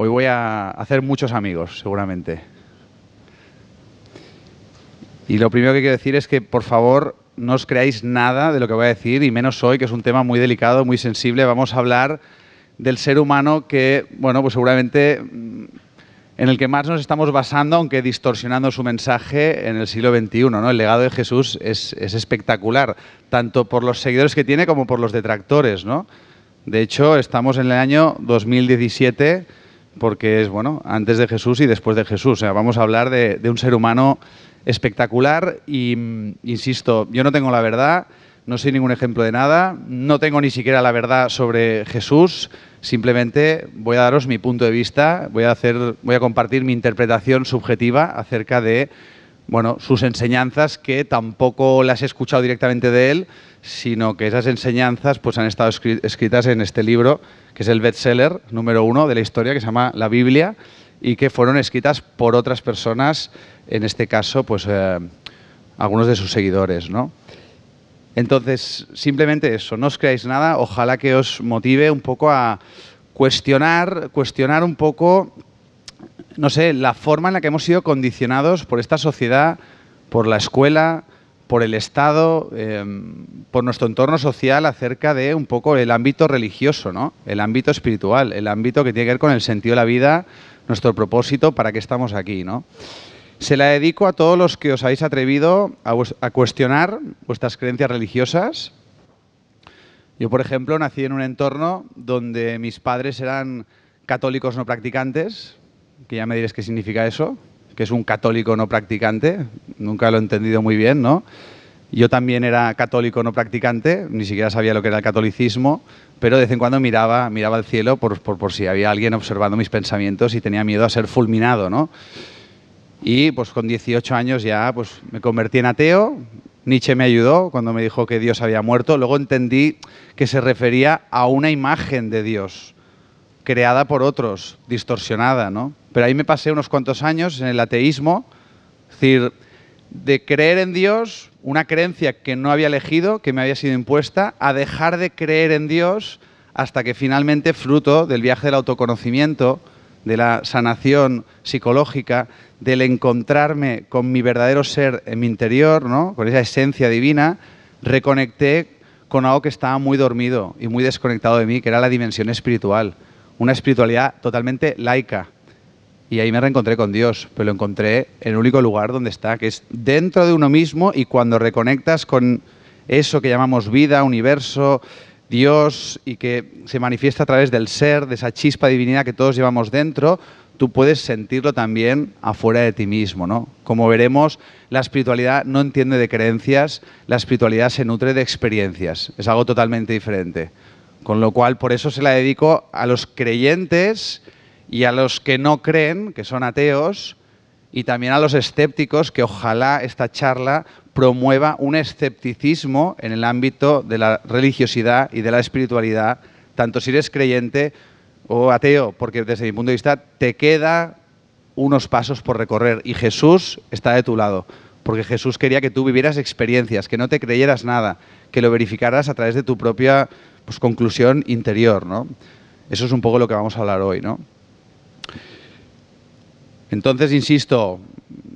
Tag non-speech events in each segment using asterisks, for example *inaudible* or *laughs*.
Hoy voy a hacer muchos amigos, seguramente. Y lo primero que quiero decir es que, por favor, no os creáis nada de lo que voy a decir, y menos hoy, que es un tema muy delicado, muy sensible. Vamos a hablar del ser humano que, bueno, pues seguramente mm, en el que más nos estamos basando, aunque distorsionando su mensaje en el siglo XXI. ¿no? El legado de Jesús es, espectacular, tanto por los seguidores que tiene como por los detractores. ¿no? De hecho, estamos en el año 2017 porque es, bueno, antes de Jesús y después de Jesús. vamos a hablar de, un ser humano espectacular y, mm, insisto, yo no tengo la verdad, no soy ningún ejemplo de nada, no tengo ni siquiera la verdad sobre Jesús, simplemente voy a daros mi punto de vista, voy a, hacer, voy a compartir mi interpretación subjetiva acerca de bueno, sus enseñanzas que tampoco las he escuchado directamente de él, sino que esas enseñanzas pues, han estado escritas en este libro, que es el bestseller número uno de la historia, que se llama La Biblia, y que fueron escritas por otras personas, en este caso, pues eh, algunos de sus seguidores. ¿no? Entonces, simplemente eso, no os creáis nada, ojalá que os motive un poco a cuestionar, cuestionar un poco, no sé, la forma en la que hemos sido condicionados por esta sociedad, por la escuela, por el Estado, eh, por nuestro entorno social acerca de un poco el ámbito religioso, ¿no? el ámbito espiritual, el ámbito que tiene que ver con el sentido de la vida, nuestro propósito, para qué estamos aquí. ¿no? Se la dedico a todos los que os habéis atrevido a, a cuestionar vuestras creencias religiosas. Yo, por ejemplo, nací en un entorno donde mis padres eran católicos no practicantes, que ya me diréis qué significa eso, que es un católico no practicante, nunca lo he entendido muy bien, ¿no? Yo también era católico no practicante, ni siquiera sabía lo que era el catolicismo, pero de vez en cuando miraba, miraba al cielo por, si había alguien observando mis pensamientos y tenía miedo a ser fulminado, ¿no? Y pues con 18 años ya pues me convertí en ateo, Nietzsche me ayudó cuando me dijo que Dios había muerto, luego entendí que se refería a una imagen de Dios creada por otros, distorsionada, ¿no? Pero ahí me pasé unos cuantos años en el ateísmo, es decir, de creer en Dios, una creencia que no había elegido, que me había sido impuesta, a dejar de creer en Dios hasta que finalmente, fruto del viaje del autoconocimiento, de la sanación psicológica, del encontrarme con mi verdadero ser en mi interior, ¿no? con esa esencia divina, reconecté con algo que estaba muy dormido y muy desconectado de mí, que era la dimensión espiritual, una espiritualidad totalmente laica y ahí me reencontré con Dios, pero lo encontré en el único lugar donde está, que es dentro de uno mismo y cuando reconectas con eso que llamamos vida, universo, Dios y que se manifiesta a través del ser, de esa chispa divinidad que todos llevamos dentro, tú puedes sentirlo también afuera de ti mismo, ¿no? Como veremos, la espiritualidad no entiende de creencias, la espiritualidad se nutre de experiencias, es algo totalmente diferente. Con lo cual, por eso se la dedico a los creyentes y a los que no creen, que son ateos, y también a los escépticos, que ojalá esta charla promueva un escepticismo en el ámbito de la religiosidad y de la espiritualidad, tanto si eres creyente o ateo, porque desde mi punto de vista te queda unos pasos por recorrer y Jesús está de tu lado, porque Jesús quería que tú vivieras experiencias, que no te creyeras nada, que lo verificaras a través de tu propia pues, conclusión interior, ¿no? Eso es un poco lo que vamos a hablar hoy, ¿no? Entonces, insisto,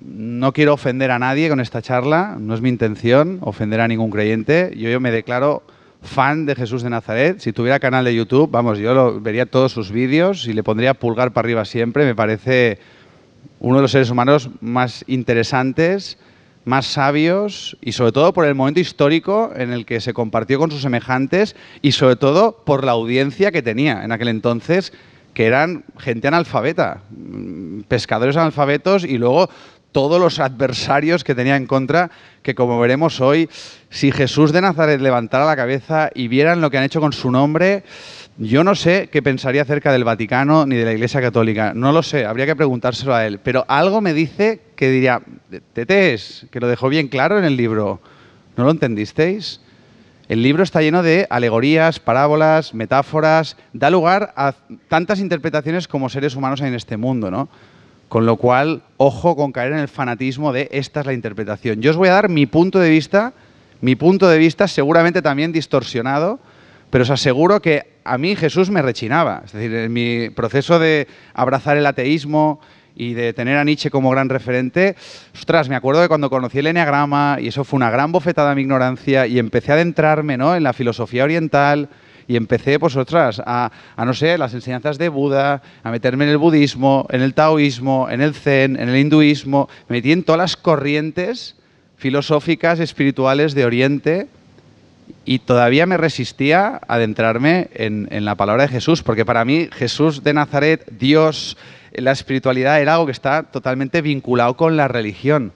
no quiero ofender a nadie con esta charla, no es mi intención ofender a ningún creyente. Yo, yo me declaro fan de Jesús de Nazaret. Si tuviera canal de YouTube, vamos, yo vería todos sus vídeos y le pondría pulgar para arriba siempre. Me parece uno de los seres humanos más interesantes, más sabios y sobre todo por el momento histórico en el que se compartió con sus semejantes y sobre todo por la audiencia que tenía en aquel entonces, que eran gente analfabeta, pescadores analfabetos y luego todos los adversarios que tenía en contra, que como veremos hoy, si Jesús de Nazaret levantara la cabeza y vieran lo que han hecho con su nombre, yo no sé qué pensaría acerca del Vaticano ni de la Iglesia Católica, no lo sé, habría que preguntárselo a él, pero algo me dice que diría, Tetes, que lo dejó bien claro en el libro, ¿no lo entendisteis? El libro está lleno de alegorías, parábolas, metáforas, da lugar a tantas interpretaciones como seres humanos hay en este mundo, ¿no? Con lo cual, ojo con caer en el fanatismo de esta es la interpretación. Yo os voy a dar mi punto de vista, mi punto de vista seguramente también distorsionado, pero os aseguro que a mí Jesús me rechinaba. Es decir, en mi proceso de abrazar el ateísmo, y de tener a Nietzsche como gran referente, ostras, me acuerdo de cuando conocí el Enneagrama y eso fue una gran bofetada a mi ignorancia y empecé a adentrarme ¿no? en la filosofía oriental y empecé, pues ostras, a, a, no sé, las enseñanzas de Buda, a meterme en el budismo, en el taoísmo, en el zen, en el hinduismo, me metí en todas las corrientes filosóficas, espirituales de Oriente y todavía me resistía a adentrarme en la palabra de Jesús, porque para mí Jesús de Nazaret, Dios, la espiritualidad era algo que está totalmente vinculado con la religión.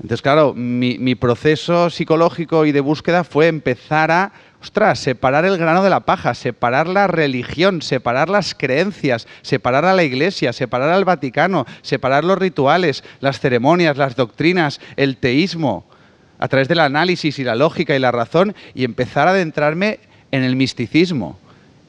Entonces, claro, mi, proceso psicológico y de búsqueda fue empezar a, ostras, separar el grano de la paja, separar la religión, separar las creencias, separar a la iglesia, separar al Vaticano, separar los rituales, las ceremonias, las doctrinas, el teísmo, a través del análisis y la lógica y la razón, y empezar a adentrarme en el misticismo,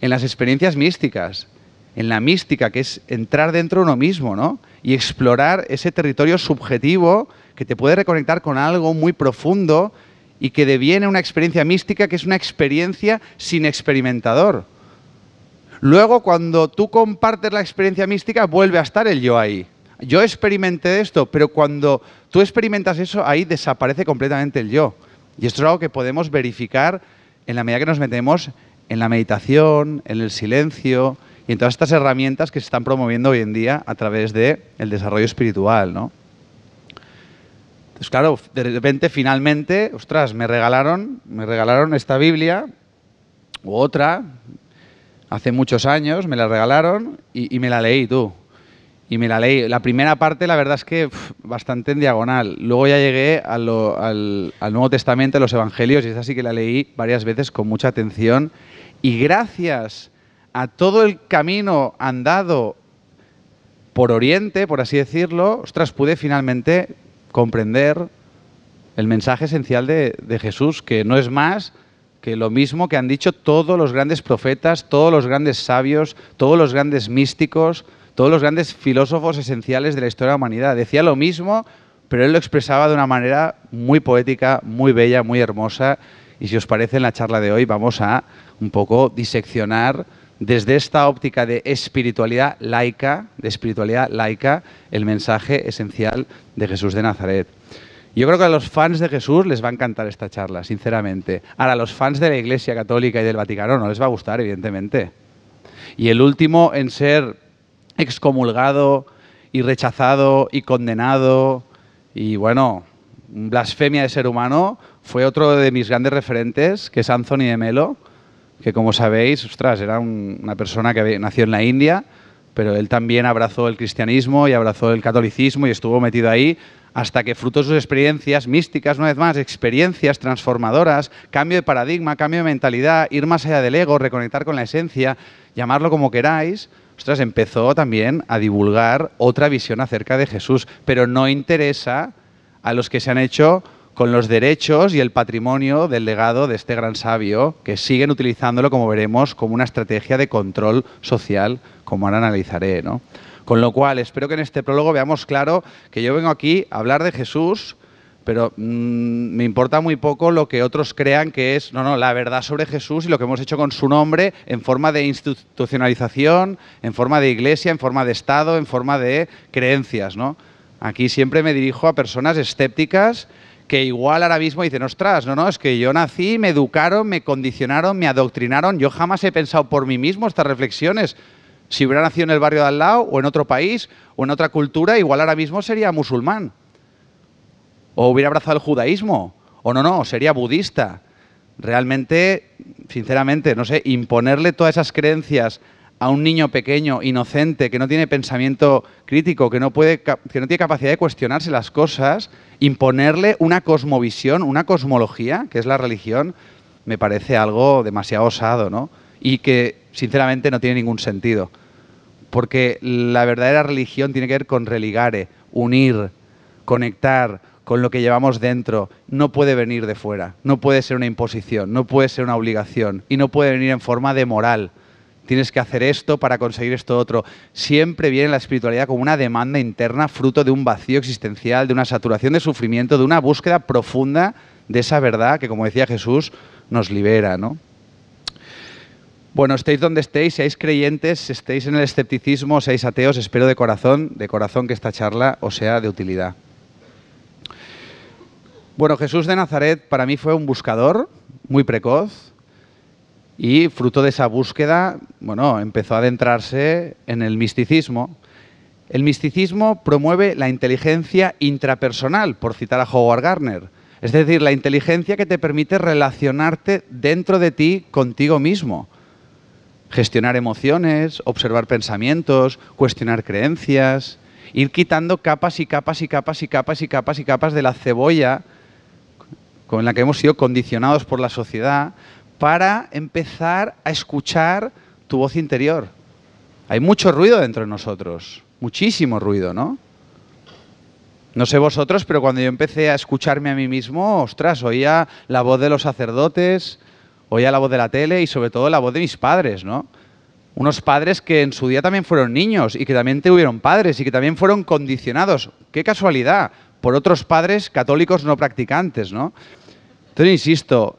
en las experiencias místicas, en la mística, que es entrar dentro de uno mismo, ¿no? Y explorar ese territorio subjetivo que te puede reconectar con algo muy profundo y que deviene una experiencia mística que es una experiencia sin experimentador. Luego, cuando tú compartes la experiencia mística, vuelve a estar el yo ahí. Yo experimenté esto, pero cuando tú experimentas eso, ahí desaparece completamente el yo. Y esto es algo que podemos verificar en la medida que nos metemos en la meditación, en el silencio, y todas estas herramientas que se están promoviendo hoy en día a través del el desarrollo espiritual, ¿no? Entonces, claro, de repente, finalmente, ostras, me regalaron, me regalaron esta Biblia u otra, hace muchos años, me la regalaron y, me la leí tú. Y me la leí. La primera parte, la verdad es que bastante en diagonal. Luego ya llegué al, al Nuevo Testamento, a los Evangelios, y esa sí que la leí varias veces con mucha atención. Y gracias a todo el camino andado por Oriente, por así decirlo, ostras, pude finalmente comprender el mensaje esencial de, de, Jesús, que no es más que lo mismo que han dicho todos los grandes profetas, todos los grandes sabios, todos los grandes místicos, todos los grandes filósofos esenciales de la historia de la humanidad. Decía lo mismo, pero él lo expresaba de una manera muy poética, muy bella, muy hermosa. Y si os parece, en la charla de hoy vamos a un poco diseccionar desde esta óptica de espiritualidad laica, de espiritualidad laica, el mensaje esencial de Jesús de Nazaret. Yo creo que a los fans de Jesús les va a encantar esta charla, sinceramente. Ahora, a los fans de la Iglesia Católica y del Vaticano no les va a gustar, evidentemente. Y el último en ser excomulgado y rechazado y condenado y, bueno, blasfemia de ser humano, fue otro de mis grandes referentes, que es Anthony de Melo, que como sabéis, ostras, era una persona que nació en la India, pero él también abrazó el cristianismo y abrazó el catolicismo y estuvo metido ahí hasta que fruto de sus experiencias místicas, una vez más, experiencias transformadoras, cambio de paradigma, cambio de mentalidad, ir más allá del ego, reconectar con la esencia, llamarlo como queráis, ostras, empezó también a divulgar otra visión acerca de Jesús, pero no interesa a los que se han hecho con los derechos y el patrimonio del legado de este gran sabio, que siguen utilizándolo, como veremos, como una estrategia de control social, como ahora analizaré. ¿no? Con lo cual, espero que en este prólogo veamos claro que yo vengo aquí a hablar de Jesús, pero mm, me importa muy poco lo que otros crean que es, no, no, la verdad sobre Jesús y lo que hemos hecho con su nombre en forma de institucionalización, en forma de iglesia, en forma de Estado, en forma de creencias, ¿no? Aquí siempre me dirijo a personas escépticas que igual ahora mismo dicen, ostras, no, no, es que yo nací, me educaron, me condicionaron, me adoctrinaron, yo jamás he pensado por mí mismo estas reflexiones. Si hubiera nacido en el barrio de al lado, o en otro país, o en otra cultura, igual ahora mismo sería musulmán. O hubiera abrazado el judaísmo, o no, no, sería budista. Realmente, sinceramente, no sé, imponerle todas esas creencias a un niño pequeño, inocente, que no tiene pensamiento crítico, que no, puede, que no tiene capacidad de cuestionarse las cosas, imponerle una cosmovisión, una cosmología, que es la religión, me parece algo demasiado osado, ¿no? Y que, sinceramente, no tiene ningún sentido. Porque la verdadera religión tiene que ver con religare, unir, conectar con lo que llevamos dentro. No puede venir de fuera, no puede ser una imposición, no puede ser una obligación y no puede venir en forma de moral tienes que hacer esto para conseguir esto otro. Siempre viene la espiritualidad como una demanda interna, fruto de un vacío existencial, de una saturación de sufrimiento, de una búsqueda profunda de esa verdad que, como decía Jesús, nos libera, Bueno, estéis donde estéis, seáis creyentes, estéis en el escepticismo, seáis ateos, espero de corazón, de corazón que esta charla os sea de utilidad. Bueno, Jesús de Nazaret para mí fue un buscador muy precoz, y fruto de esa búsqueda, bueno, empezó a adentrarse en el misticismo. El misticismo promueve la inteligencia intrapersonal, por citar a Howard Gardner. Es decir, la inteligencia que te permite relacionarte dentro de ti contigo mismo. Gestionar emociones, observar pensamientos, cuestionar creencias, ir quitando capas y capas y capas y capas y capas y capas de la cebolla con la que hemos sido condicionados por la sociedad para empezar a escuchar tu voz interior. Hay mucho ruido dentro de nosotros, muchísimo ruido, ¿no? No sé vosotros, pero cuando yo empecé a escucharme a mí mismo, ostras, oía la voz de los sacerdotes, oía la voz de la tele y sobre todo la voz de mis padres, ¿no? Unos padres que en su día también fueron niños y que también tuvieron padres y que también fueron condicionados. Qué casualidad, por otros padres católicos no practicantes, ¿no? Entonces, insisto,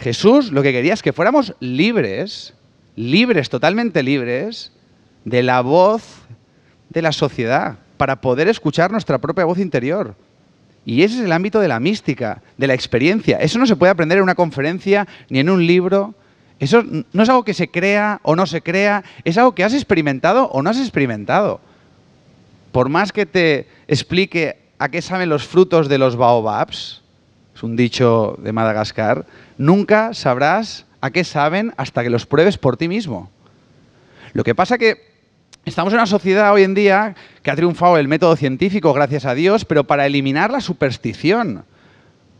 Jesús lo que quería es que fuéramos libres, libres, totalmente libres, de la voz de la sociedad, para poder escuchar nuestra propia voz interior. Y ese es el ámbito de la mística, de la experiencia. Eso no se puede aprender en una conferencia ni en un libro. Eso no es algo que se crea o no se crea, es algo que has experimentado o no has experimentado. Por más que te explique a qué saben los frutos de los baobabs, un dicho de Madagascar, nunca sabrás a qué saben hasta que los pruebes por ti mismo. Lo que pasa que estamos en una sociedad hoy en día que ha triunfado el método científico, gracias a Dios, pero para eliminar la superstición,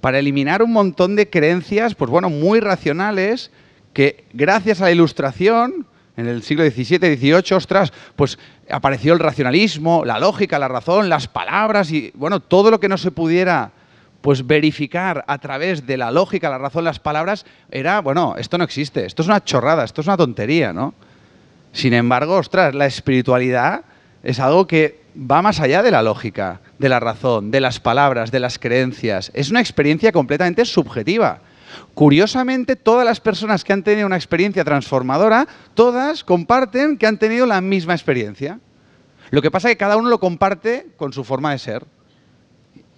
para eliminar un montón de creencias, pues bueno, muy racionales, que gracias a la ilustración, en el siglo XVII, XVIII, ostras, pues apareció el racionalismo, la lógica, la razón, las palabras y, bueno, todo lo que no se pudiera pues verificar a través de la lógica, la razón, las palabras, era, bueno, esto no existe, esto es una chorrada, esto es una tontería, ¿no? Sin embargo, ostras, la espiritualidad es algo que va más allá de la lógica, de la razón, de las palabras, de las creencias. Es una experiencia completamente subjetiva. Curiosamente, todas las personas que han tenido una experiencia transformadora, todas comparten que han tenido la misma experiencia. Lo que pasa es que cada uno lo comparte con su forma de ser.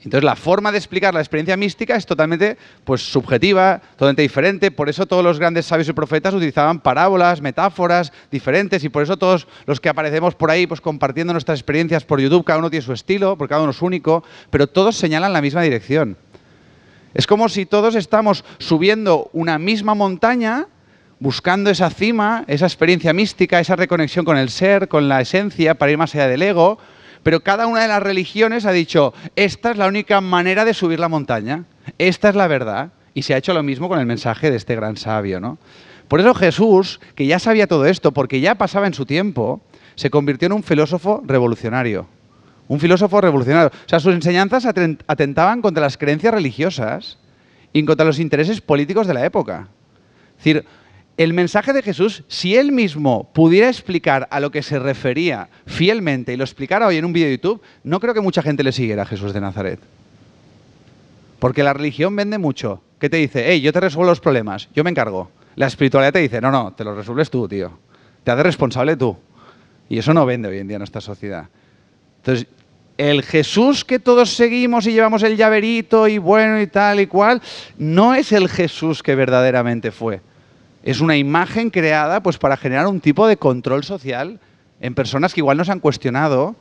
Entonces la forma de explicar la experiencia mística es totalmente pues, subjetiva, totalmente diferente. Por eso todos los grandes sabios y profetas utilizaban parábolas, metáforas diferentes y por eso todos los que aparecemos por ahí pues, compartiendo nuestras experiencias por YouTube, cada uno tiene su estilo, porque cada uno es único, pero todos señalan la misma dirección. Es como si todos estamos subiendo una misma montaña buscando esa cima, esa experiencia mística, esa reconexión con el ser, con la esencia, para ir más allá del ego, pero cada una de las religiones ha dicho, esta es la única manera de subir la montaña, esta es la verdad. Y se ha hecho lo mismo con el mensaje de este gran sabio, ¿no? Por eso Jesús, que ya sabía todo esto, porque ya pasaba en su tiempo, se convirtió en un filósofo revolucionario. Un filósofo revolucionario. O sea, sus enseñanzas atentaban contra las creencias religiosas y contra los intereses políticos de la época. Es decir, el mensaje de Jesús, si él mismo pudiera explicar a lo que se refería fielmente y lo explicara hoy en un vídeo de YouTube, no creo que mucha gente le siguiera a Jesús de Nazaret. Porque la religión vende mucho. ¿Qué te dice, hey, yo te resuelvo los problemas, yo me encargo. La espiritualidad te dice, no, no, te los resuelves tú, tío. Te haces responsable tú. Y eso no vende hoy en día en nuestra sociedad. Entonces, el Jesús que todos seguimos y llevamos el llaverito y bueno y tal y cual, no es el Jesús que verdaderamente fue es una imagen creada pues, para generar un tipo de control social en personas que igual nos han cuestionado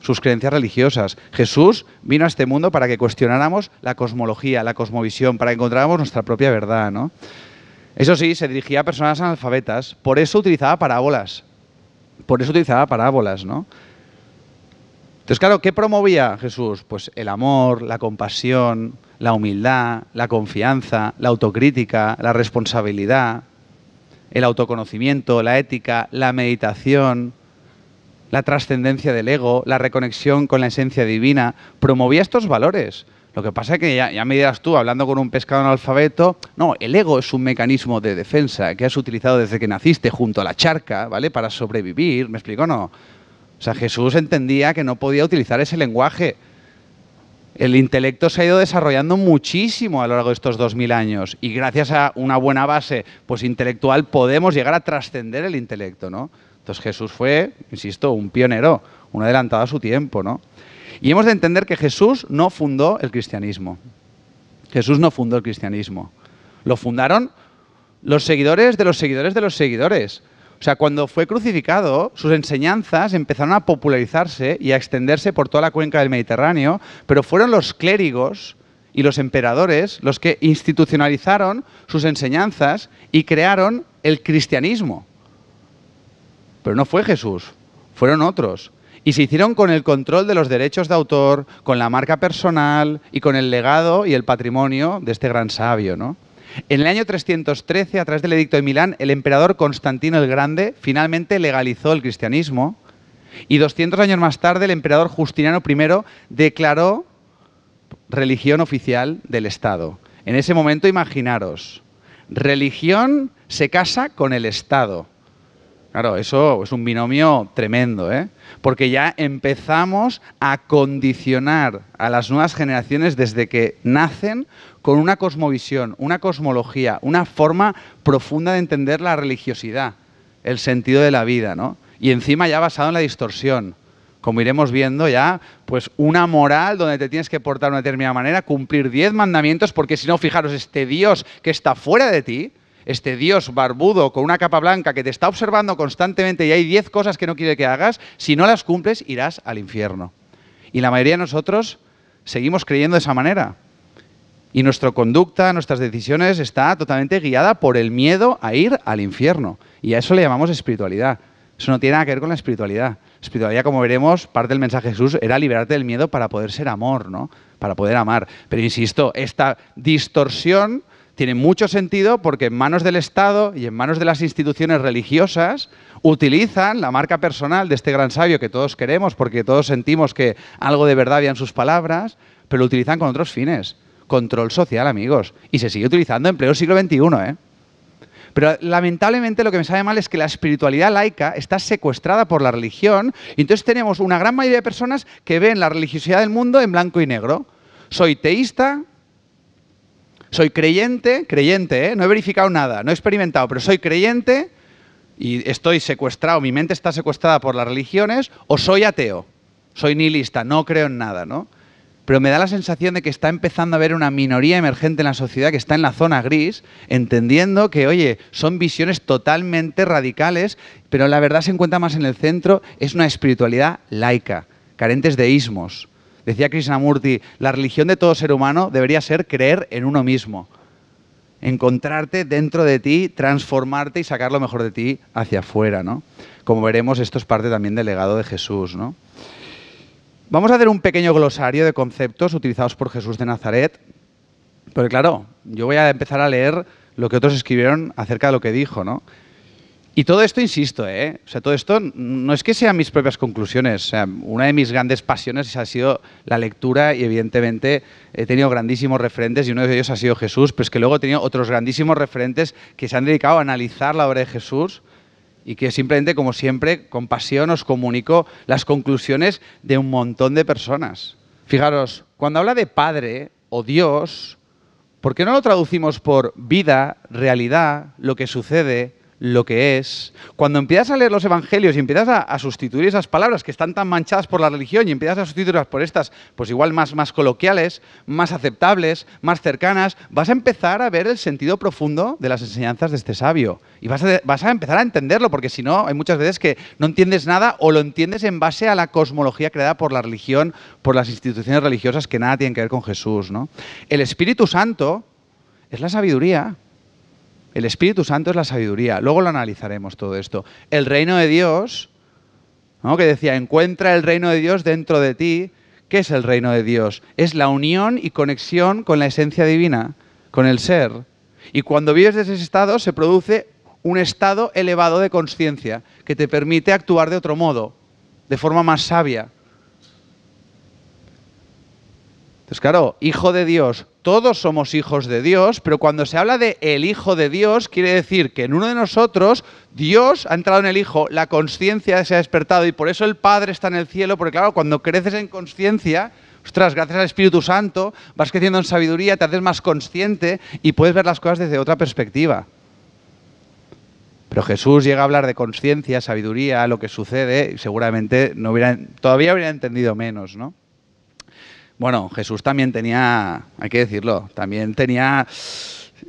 sus creencias religiosas. Jesús vino a este mundo para que cuestionáramos la cosmología, la cosmovisión, para que encontráramos nuestra propia verdad. ¿no? Eso sí, se dirigía a personas analfabetas, por eso utilizaba parábolas. Por eso utilizaba parábolas, ¿no? Entonces, claro, ¿qué promovía Jesús? Pues el amor, la compasión, la humildad, la confianza, la autocrítica, la responsabilidad, el autoconocimiento, la ética, la meditación, la trascendencia del ego, la reconexión con la esencia divina, promovía estos valores. Lo que pasa es que ya, me dirás tú, hablando con un pescado analfabeto, no, el ego es un mecanismo de defensa que has utilizado desde que naciste junto a la charca, ¿vale? Para sobrevivir, ¿me explico no? O sea, Jesús entendía que no podía utilizar ese lenguaje el intelecto se ha ido desarrollando muchísimo a lo largo de estos 2000 años y gracias a una buena base pues, intelectual podemos llegar a trascender el intelecto, ¿no? Entonces Jesús fue, insisto, un pionero, un adelantado a su tiempo, ¿no? Y hemos de entender que Jesús no fundó el cristianismo. Jesús no fundó el cristianismo. Lo fundaron los seguidores de los seguidores de los seguidores. O sea, cuando fue crucificado, sus enseñanzas empezaron a popularizarse y a extenderse por toda la cuenca del Mediterráneo, pero fueron los clérigos y los emperadores los que institucionalizaron sus enseñanzas y crearon el cristianismo. Pero no fue Jesús, fueron otros. Y se hicieron con el control de los derechos de autor, con la marca personal y con el legado y el patrimonio de este gran sabio, ¿no? En el año 313, a través del Edicto de Milán, el emperador Constantino el Grande finalmente legalizó el cristianismo y 200 años más tarde el emperador Justiniano I declaró religión oficial del Estado. En ese momento, imaginaros, religión se casa con el Estado. Claro, eso es un binomio tremendo, ¿eh? porque ya empezamos a condicionar a las nuevas generaciones desde que nacen con una cosmovisión, una cosmología, una forma profunda de entender la religiosidad, el sentido de la vida, ¿no? Y encima ya basado en la distorsión. Como iremos viendo ya, pues una moral donde te tienes que portar de una determinada manera, cumplir diez mandamientos, porque si no, fijaros, este Dios que está fuera de ti, este Dios barbudo con una capa blanca que te está observando constantemente y hay diez cosas que no quiere que hagas, si no las cumples irás al infierno. Y la mayoría de nosotros seguimos creyendo de esa manera. Y nuestra conducta, nuestras decisiones está totalmente guiada por el miedo a ir al infierno. Y a eso le llamamos espiritualidad. Eso no tiene nada que ver con la espiritualidad. Espiritualidad, como veremos, parte del mensaje de Jesús era liberarte del miedo para poder ser amor, ¿no? Para poder amar. Pero insisto, esta distorsión tiene mucho sentido porque en manos del Estado y en manos de las instituciones religiosas utilizan la marca personal de este gran sabio que todos queremos porque todos sentimos que algo de verdad había en sus palabras, pero lo utilizan con otros fines. Control social, amigos. Y se sigue utilizando en pleno siglo XXI, ¿eh? Pero lamentablemente lo que me sabe mal es que la espiritualidad laica está secuestrada por la religión y entonces tenemos una gran mayoría de personas que ven la religiosidad del mundo en blanco y negro. Soy teísta, soy creyente, creyente, ¿eh? no he verificado nada, no he experimentado, pero soy creyente y estoy secuestrado, mi mente está secuestrada por las religiones, o soy ateo, soy nihilista, no creo en nada, ¿no? pero me da la sensación de que está empezando a haber una minoría emergente en la sociedad que está en la zona gris, entendiendo que, oye, son visiones totalmente radicales, pero la verdad se encuentra más en el centro, es una espiritualidad laica, carentes de ismos. Decía Krishnamurti, la religión de todo ser humano debería ser creer en uno mismo, encontrarte dentro de ti, transformarte y sacar lo mejor de ti hacia afuera, ¿no? Como veremos, esto es parte también del legado de Jesús, ¿no? Vamos a hacer un pequeño glosario de conceptos utilizados por Jesús de Nazaret, porque claro, yo voy a empezar a leer lo que otros escribieron acerca de lo que dijo, ¿no? Y todo esto, insisto, ¿eh? o sea, todo esto no es que sean mis propias conclusiones. una de mis grandes pasiones ha sido la lectura y evidentemente he tenido grandísimos referentes y uno de ellos ha sido Jesús, pero es que luego he tenido otros grandísimos referentes que se han dedicado a analizar la obra de Jesús y que simplemente, como siempre, con pasión os comunico las conclusiones de un montón de personas. Fijaros, cuando habla de Padre o Dios, ¿por qué no lo traducimos por vida, realidad, lo que sucede, lo que es, cuando empiezas a leer los evangelios y empiezas a, sustituir esas palabras que están tan manchadas por la religión y empiezas a sustituirlas por estas, pues igual más, más coloquiales, más aceptables, más cercanas, vas a empezar a ver el sentido profundo de las enseñanzas de este sabio. Y vas a, vas a empezar a entenderlo, porque si no, hay muchas veces que no entiendes nada o lo entiendes en base a la cosmología creada por la religión, por las instituciones religiosas que nada tienen que ver con Jesús. ¿no? El Espíritu Santo es la sabiduría el Espíritu Santo es la sabiduría. Luego lo analizaremos todo esto. El reino de Dios, ¿no? que decía, encuentra el reino de Dios dentro de ti. ¿Qué es el reino de Dios? Es la unión y conexión con la esencia divina, con el ser. Y cuando vives de ese estado se produce un estado elevado de conciencia que te permite actuar de otro modo, de forma más sabia, Entonces, claro, hijo de Dios, todos somos hijos de Dios, pero cuando se habla de el hijo de Dios, quiere decir que en uno de nosotros Dios ha entrado en el hijo, la conciencia se ha despertado y por eso el Padre está en el cielo, porque claro, cuando creces en conciencia, ostras, gracias al Espíritu Santo, vas creciendo en sabiduría, te haces más consciente y puedes ver las cosas desde otra perspectiva. Pero Jesús llega a hablar de conciencia, sabiduría, lo que sucede, y seguramente todavía hubiera entendido menos, ¿no? Bueno, Jesús también tenía, hay que decirlo, también tenía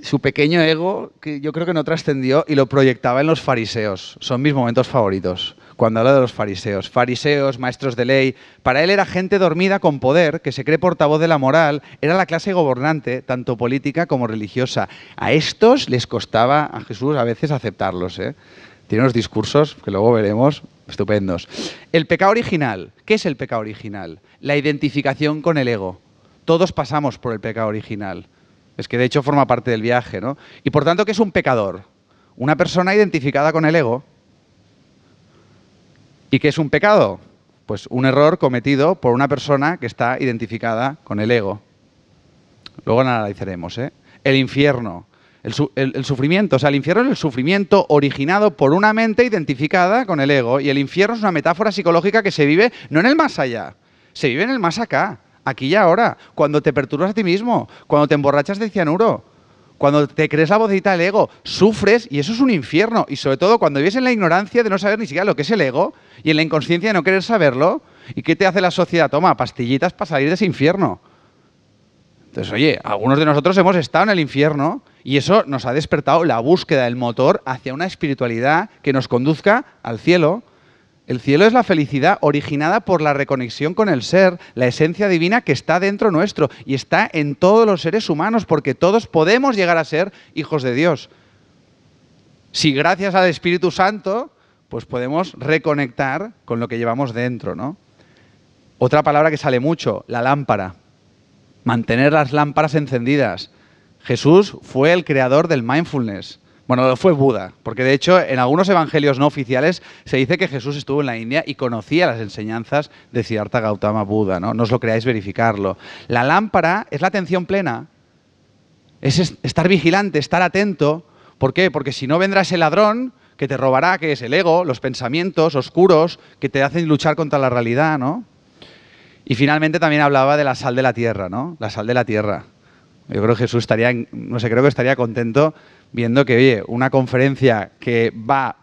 su pequeño ego que yo creo que no trascendió y lo proyectaba en los fariseos. Son mis momentos favoritos cuando habla de los fariseos. Fariseos, maestros de ley, para él era gente dormida con poder, que se cree portavoz de la moral, era la clase gobernante, tanto política como religiosa. A estos les costaba a Jesús a veces aceptarlos. ¿eh? Tiene unos discursos que luego veremos Estupendos. El pecado original. ¿Qué es el pecado original? La identificación con el ego. Todos pasamos por el pecado original. Es que de hecho forma parte del viaje, ¿no? Y por tanto, ¿qué es un pecador? Una persona identificada con el ego. ¿Y qué es un pecado? Pues un error cometido por una persona que está identificada con el ego. Luego analizaremos, ¿eh? El infierno. El, sufrimiento, o sea, el infierno es el sufrimiento originado por una mente identificada con el ego. Y el infierno es una metáfora psicológica que se vive no en el más allá, se vive en el más acá, aquí y ahora, cuando te perturbas a ti mismo, cuando te emborrachas de cianuro. Cuando te crees la vocita del ego, sufres y eso es un infierno. Y sobre todo cuando vives en la ignorancia de no saber ni siquiera lo que es el ego y en la inconsciencia de no querer saberlo. ¿Y qué te hace la sociedad? Toma, pastillitas para salir de ese infierno. Entonces, oye, algunos de nosotros hemos estado en el infierno y eso nos ha despertado la búsqueda del motor hacia una espiritualidad que nos conduzca al cielo. El cielo es la felicidad originada por la reconexión con el ser, la esencia divina que está dentro nuestro y está en todos los seres humanos porque todos podemos llegar a ser hijos de Dios. Si gracias al Espíritu Santo, pues podemos reconectar con lo que llevamos dentro, ¿no? Otra palabra que sale mucho, la lámpara. Mantener las lámparas encendidas Jesús fue el creador del mindfulness. Bueno, fue Buda, porque de hecho en algunos evangelios no oficiales se dice que Jesús estuvo en la India y conocía las enseñanzas de Siddhartha Gautama Buda, ¿no? No os lo creáis verificarlo. La lámpara es la atención plena, es estar vigilante, estar atento. ¿Por qué? Porque si no vendrá ese ladrón que te robará, que es el ego, los pensamientos oscuros que te hacen luchar contra la realidad, ¿no? Y finalmente también hablaba de la sal de la tierra, ¿no? La sal de la tierra. Yo creo que Jesús estaría, no sé, creo que estaría contento viendo que, oye, una conferencia que va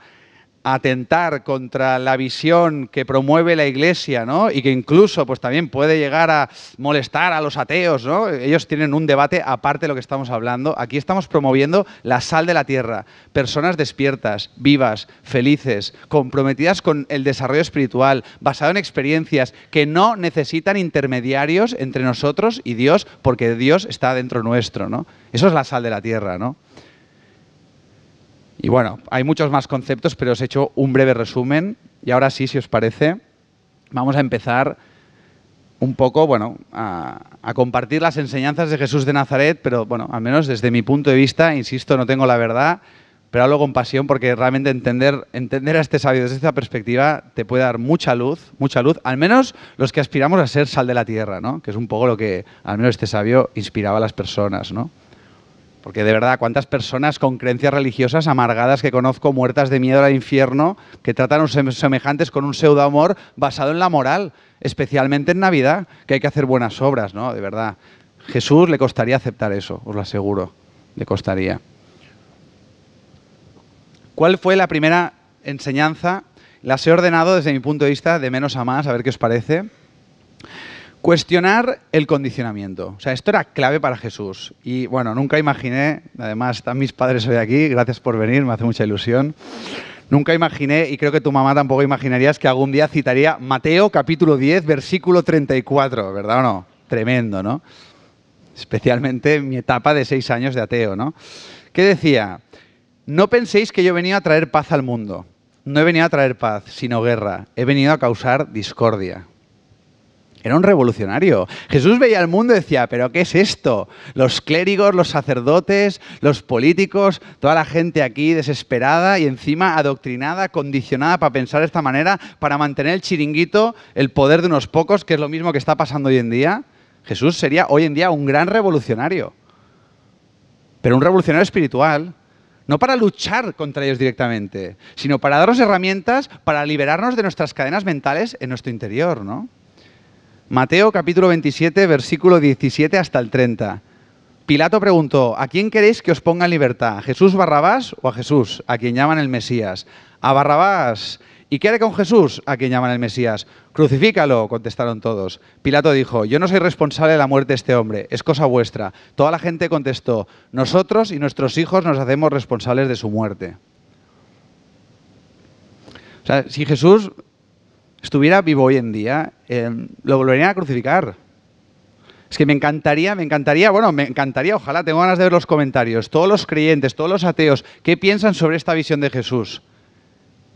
atentar contra la visión que promueve la Iglesia, ¿no? Y que incluso, pues también puede llegar a molestar a los ateos, ¿no? Ellos tienen un debate aparte de lo que estamos hablando. Aquí estamos promoviendo la sal de la tierra, personas despiertas, vivas, felices, comprometidas con el desarrollo espiritual, basado en experiencias que no necesitan intermediarios entre nosotros y Dios, porque Dios está dentro nuestro, ¿no? Eso es la sal de la tierra, ¿no? Y bueno, hay muchos más conceptos, pero os he hecho un breve resumen. Y ahora sí, si os parece, vamos a empezar un poco, bueno, a, compartir las enseñanzas de Jesús de Nazaret, pero bueno, al menos desde mi punto de vista, insisto, no tengo la verdad, pero hablo con pasión porque realmente entender, entender a este sabio desde esta perspectiva te puede dar mucha luz, mucha luz, al menos los que aspiramos a ser sal de la tierra, ¿no? Que es un poco lo que al menos este sabio inspiraba a las personas, ¿no? Porque de verdad, ¿cuántas personas con creencias religiosas amargadas que conozco, muertas de miedo al infierno, que tratan a los semejantes con un pseudo amor basado en la moral? Especialmente en Navidad, que hay que hacer buenas obras, ¿no? De verdad. Jesús le costaría aceptar eso, os lo aseguro. Le costaría. ¿Cuál fue la primera enseñanza? Las he ordenado desde mi punto de vista de menos a más, a ver qué os parece. Cuestionar el condicionamiento. O sea, esto era clave para Jesús. Y bueno, nunca imaginé, además están mis padres hoy aquí, gracias por venir, me hace mucha ilusión. Nunca imaginé, y creo que tu mamá tampoco imaginarías, que algún día citaría Mateo capítulo 10, versículo 34, ¿verdad o no? Tremendo, ¿no? Especialmente en mi etapa de seis años de ateo, ¿no? ¿Qué decía? No penséis que yo he venido a traer paz al mundo. No he venido a traer paz, sino guerra. He venido a causar discordia. Era un revolucionario. Jesús veía al mundo y decía, pero ¿qué es esto? Los clérigos, los sacerdotes, los políticos, toda la gente aquí desesperada y encima adoctrinada, condicionada para pensar de esta manera, para mantener el chiringuito, el poder de unos pocos, que es lo mismo que está pasando hoy en día. Jesús sería hoy en día un gran revolucionario, pero un revolucionario espiritual, no para luchar contra ellos directamente, sino para darnos herramientas para liberarnos de nuestras cadenas mentales en nuestro interior, ¿no? Mateo capítulo 27, versículo 17 hasta el 30. Pilato preguntó, ¿a quién queréis que os ponga en libertad? ¿A Jesús Barrabás o a Jesús, a quien llaman el Mesías? A Barrabás. ¿Y qué haré con Jesús, a quien llaman el Mesías? Crucifícalo, contestaron todos. Pilato dijo, yo no soy responsable de la muerte de este hombre, es cosa vuestra. Toda la gente contestó, nosotros y nuestros hijos nos hacemos responsables de su muerte. O sea, si Jesús estuviera vivo hoy en día, lo volverían a crucificar. Es que me encantaría, me encantaría, bueno, me encantaría, ojalá, tengo ganas de ver los comentarios, todos los creyentes, todos los ateos, ¿qué piensan sobre esta visión de Jesús?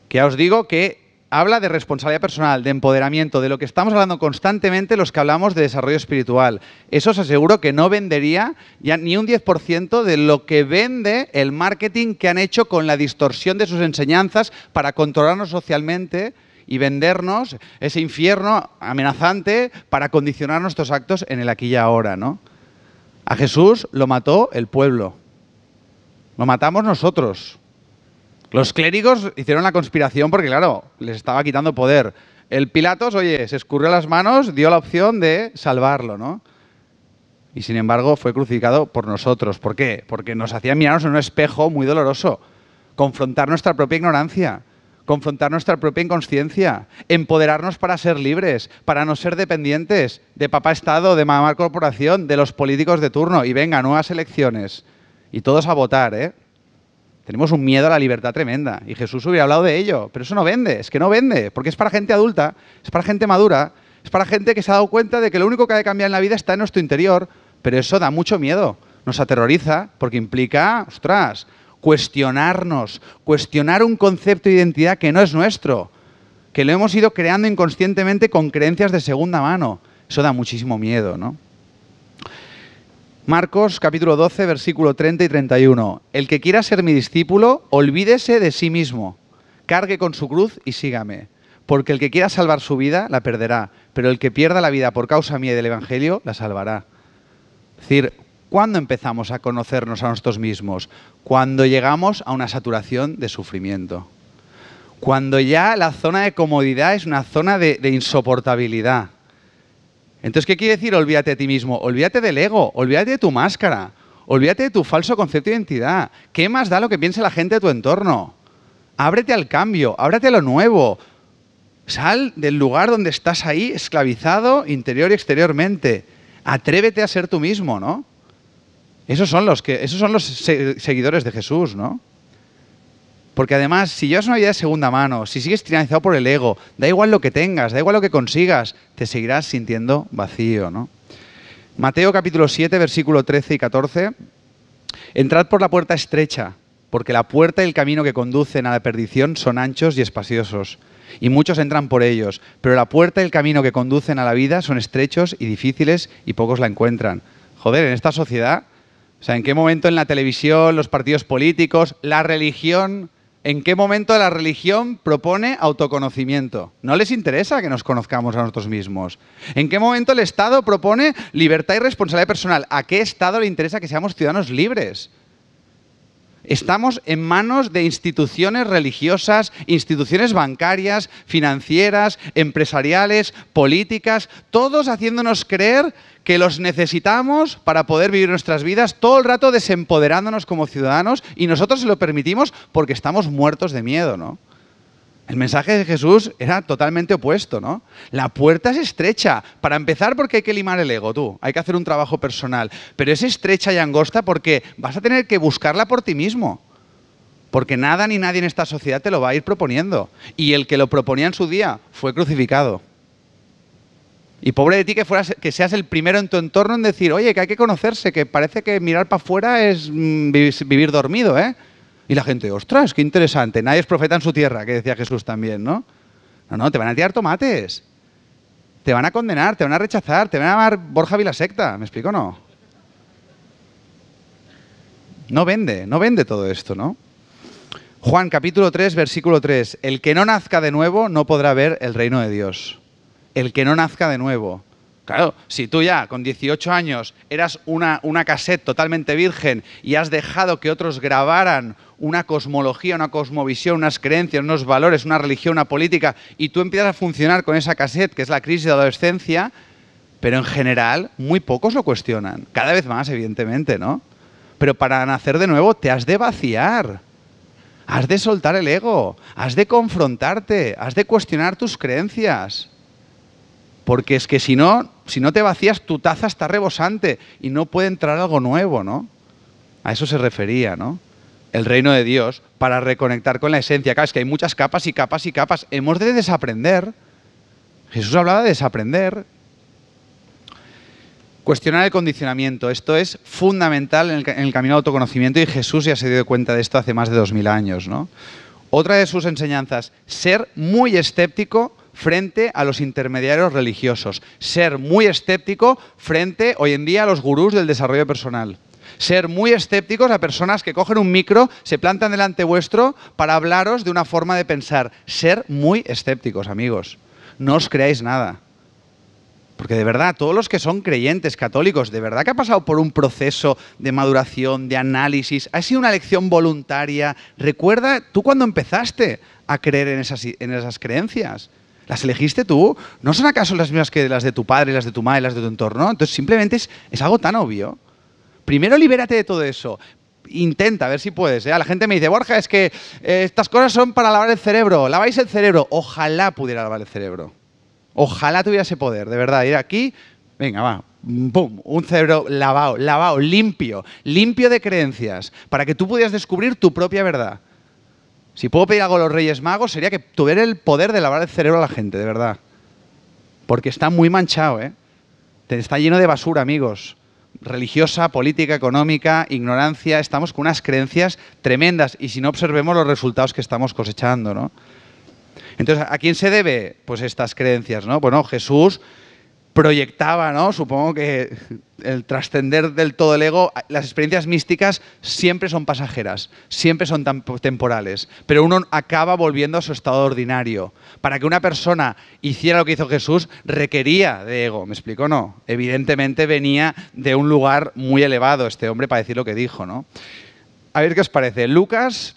Que ya os digo que habla de responsabilidad personal, de empoderamiento, de lo que estamos hablando constantemente los que hablamos de desarrollo espiritual. Eso os aseguro que no vendería ya ni un 10% de lo que vende el marketing que han hecho con la distorsión de sus enseñanzas para controlarnos socialmente y vendernos ese infierno amenazante para condicionar nuestros actos en el aquí y ahora, ¿no? A Jesús lo mató el pueblo. Lo matamos nosotros. Los clérigos hicieron la conspiración porque, claro, les estaba quitando poder. El Pilatos, oye, se escurrió las manos, dio la opción de salvarlo, ¿no? Y sin embargo fue crucificado por nosotros. ¿Por qué? Porque nos hacía mirarnos en un espejo muy doloroso, confrontar nuestra propia ignorancia confrontar nuestra propia inconsciencia, empoderarnos para ser libres, para no ser dependientes de papá Estado, de mamá corporación, de los políticos de turno. Y venga, nuevas elecciones. Y todos a votar, ¿eh? Tenemos un miedo a la libertad tremenda. Y Jesús hubiera hablado de ello. Pero eso no vende, es que no vende. Porque es para gente adulta, es para gente madura, es para gente que se ha dado cuenta de que lo único que ha de cambiar en la vida está en nuestro interior. Pero eso da mucho miedo. Nos aterroriza porque implica, ostras, cuestionarnos, cuestionar un concepto de identidad que no es nuestro, que lo hemos ido creando inconscientemente con creencias de segunda mano. Eso da muchísimo miedo, ¿no? Marcos capítulo 12, versículo 30 y 31. El que quiera ser mi discípulo, olvídese de sí mismo, cargue con su cruz y sígame. Porque el que quiera salvar su vida, la perderá, pero el que pierda la vida por causa mía y del Evangelio, la salvará. Es decir, ¿Cuándo empezamos a conocernos a nosotros mismos? Cuando llegamos a una saturación de sufrimiento. Cuando ya la zona de comodidad es una zona de, insoportabilidad. Entonces, ¿qué quiere decir olvídate de ti mismo? Olvídate del ego, olvídate de tu máscara, olvídate de tu falso concepto de identidad. ¿Qué más da lo que piense la gente de tu entorno? Ábrete al cambio, ábrete a lo nuevo. Sal del lugar donde estás ahí esclavizado interior y exteriormente. Atrévete a ser tú mismo, ¿no? Esos son los, que, esos son los seguidores de Jesús, ¿no? Porque además, si llevas una vida de segunda mano, si sigues tiranizado por el ego, da igual lo que tengas, da igual lo que consigas, te seguirás sintiendo vacío, ¿no? Mateo capítulo 7, versículo 13 y 14. Entrad por la puerta estrecha, porque la puerta y el camino que conducen a la perdición son anchos y espaciosos, y muchos entran por ellos, pero la puerta y el camino que conducen a la vida son estrechos y difíciles y pocos la encuentran. Joder, en esta sociedad o sea, ¿en qué momento en la televisión, los partidos políticos, la religión, en qué momento la religión propone autoconocimiento? No les interesa que nos conozcamos a nosotros mismos. ¿En qué momento el Estado propone libertad y responsabilidad personal? ¿A qué Estado le interesa que seamos ciudadanos libres? Estamos en manos de instituciones religiosas, instituciones bancarias, financieras, empresariales, políticas, todos haciéndonos creer que los necesitamos para poder vivir nuestras vidas, todo el rato desempoderándonos como ciudadanos y nosotros se lo permitimos porque estamos muertos de miedo, ¿no? El mensaje de Jesús era totalmente opuesto, ¿no? La puerta es estrecha. Para empezar, porque hay que limar el ego, tú. Hay que hacer un trabajo personal. Pero es estrecha y angosta porque vas a tener que buscarla por ti mismo. Porque nada ni nadie en esta sociedad te lo va a ir proponiendo. Y el que lo proponía en su día fue crucificado. Y pobre de ti que, fueras, que seas el primero en tu entorno en decir, oye, que hay que conocerse, que parece que mirar para afuera es mm, vivir dormido, ¿eh? Y la gente, ostras, qué interesante, nadie es profeta en su tierra, que decía Jesús también, ¿no? No, no, te van a tirar tomates, te van a condenar, te van a rechazar, te van a llamar Borja Vilasecta, ¿me explico o no? No vende, no vende todo esto, ¿no? Juan capítulo 3, versículo 3, el que no nazca de nuevo no podrá ver el reino de Dios. El que no nazca de nuevo. Claro, si tú ya con 18 años eras una, una cassette totalmente virgen y has dejado que otros grabaran una cosmología, una cosmovisión, unas creencias, unos valores, una religión, una política, y tú empiezas a funcionar con esa cassette, que es la crisis de adolescencia, pero en general muy pocos lo cuestionan. Cada vez más, evidentemente, ¿no? Pero para nacer de nuevo te has de vaciar. Has de soltar el ego, has de confrontarte, has de cuestionar tus creencias porque es que si no, si no te vacías, tu taza está rebosante y no puede entrar algo nuevo, ¿no? A eso se refería, ¿no? El reino de Dios para reconectar con la esencia. Claro, es que hay muchas capas y capas y capas. Hemos de desaprender. Jesús hablaba de desaprender. Cuestionar el condicionamiento. Esto es fundamental en el, camino al autoconocimiento y Jesús ya se dio cuenta de esto hace más de dos mil años, ¿no? Otra de sus enseñanzas, ser muy escéptico frente a los intermediarios religiosos, ser muy escéptico frente hoy en día a los gurús del desarrollo personal. Ser muy escépticos a personas que cogen un micro, se plantan delante vuestro para hablaros de una forma de pensar. Ser muy escépticos, amigos. No os creáis nada. Porque de verdad, todos los que son creyentes católicos, de verdad que ha pasado por un proceso de maduración, de análisis, ha sido una lección voluntaria. Recuerda tú cuando empezaste a creer en esas, en esas creencias las elegiste tú, ¿no son acaso las mismas que las de tu padre, las de tu madre, las de tu entorno? Entonces simplemente es, algo tan obvio. Primero libérate de todo eso. Intenta, a ver si puedes. ¿eh? La gente me dice, Borja, es que eh, estas cosas son para lavar el cerebro. Laváis el cerebro. Ojalá pudiera lavar el cerebro. Ojalá tuviera ese poder, de verdad. Ir aquí, venga, va, Un cerebro lavado, lavado, limpio, limpio de creencias, para que tú pudieras descubrir tu propia verdad. Si puedo pedir algo a los Reyes Magos, sería que tuviera el poder de lavar el cerebro a la gente, de verdad. Porque está muy manchado, ¿eh? Está lleno de basura, amigos. Religiosa, política, económica, ignorancia. Estamos con unas creencias tremendas y si no observemos los resultados que estamos cosechando, ¿no? Entonces, ¿a quién se debe pues estas creencias, no? Bueno, Jesús proyectaba, ¿no? Supongo que el trascender del todo el ego, las experiencias místicas siempre son pasajeras, siempre son temporales, pero uno acaba volviendo a su estado ordinario. Para que una persona hiciera lo que hizo Jesús requería de ego, ¿me explico? No, evidentemente venía de un lugar muy elevado este hombre para decir lo que dijo, ¿no? A ver qué os parece. Lucas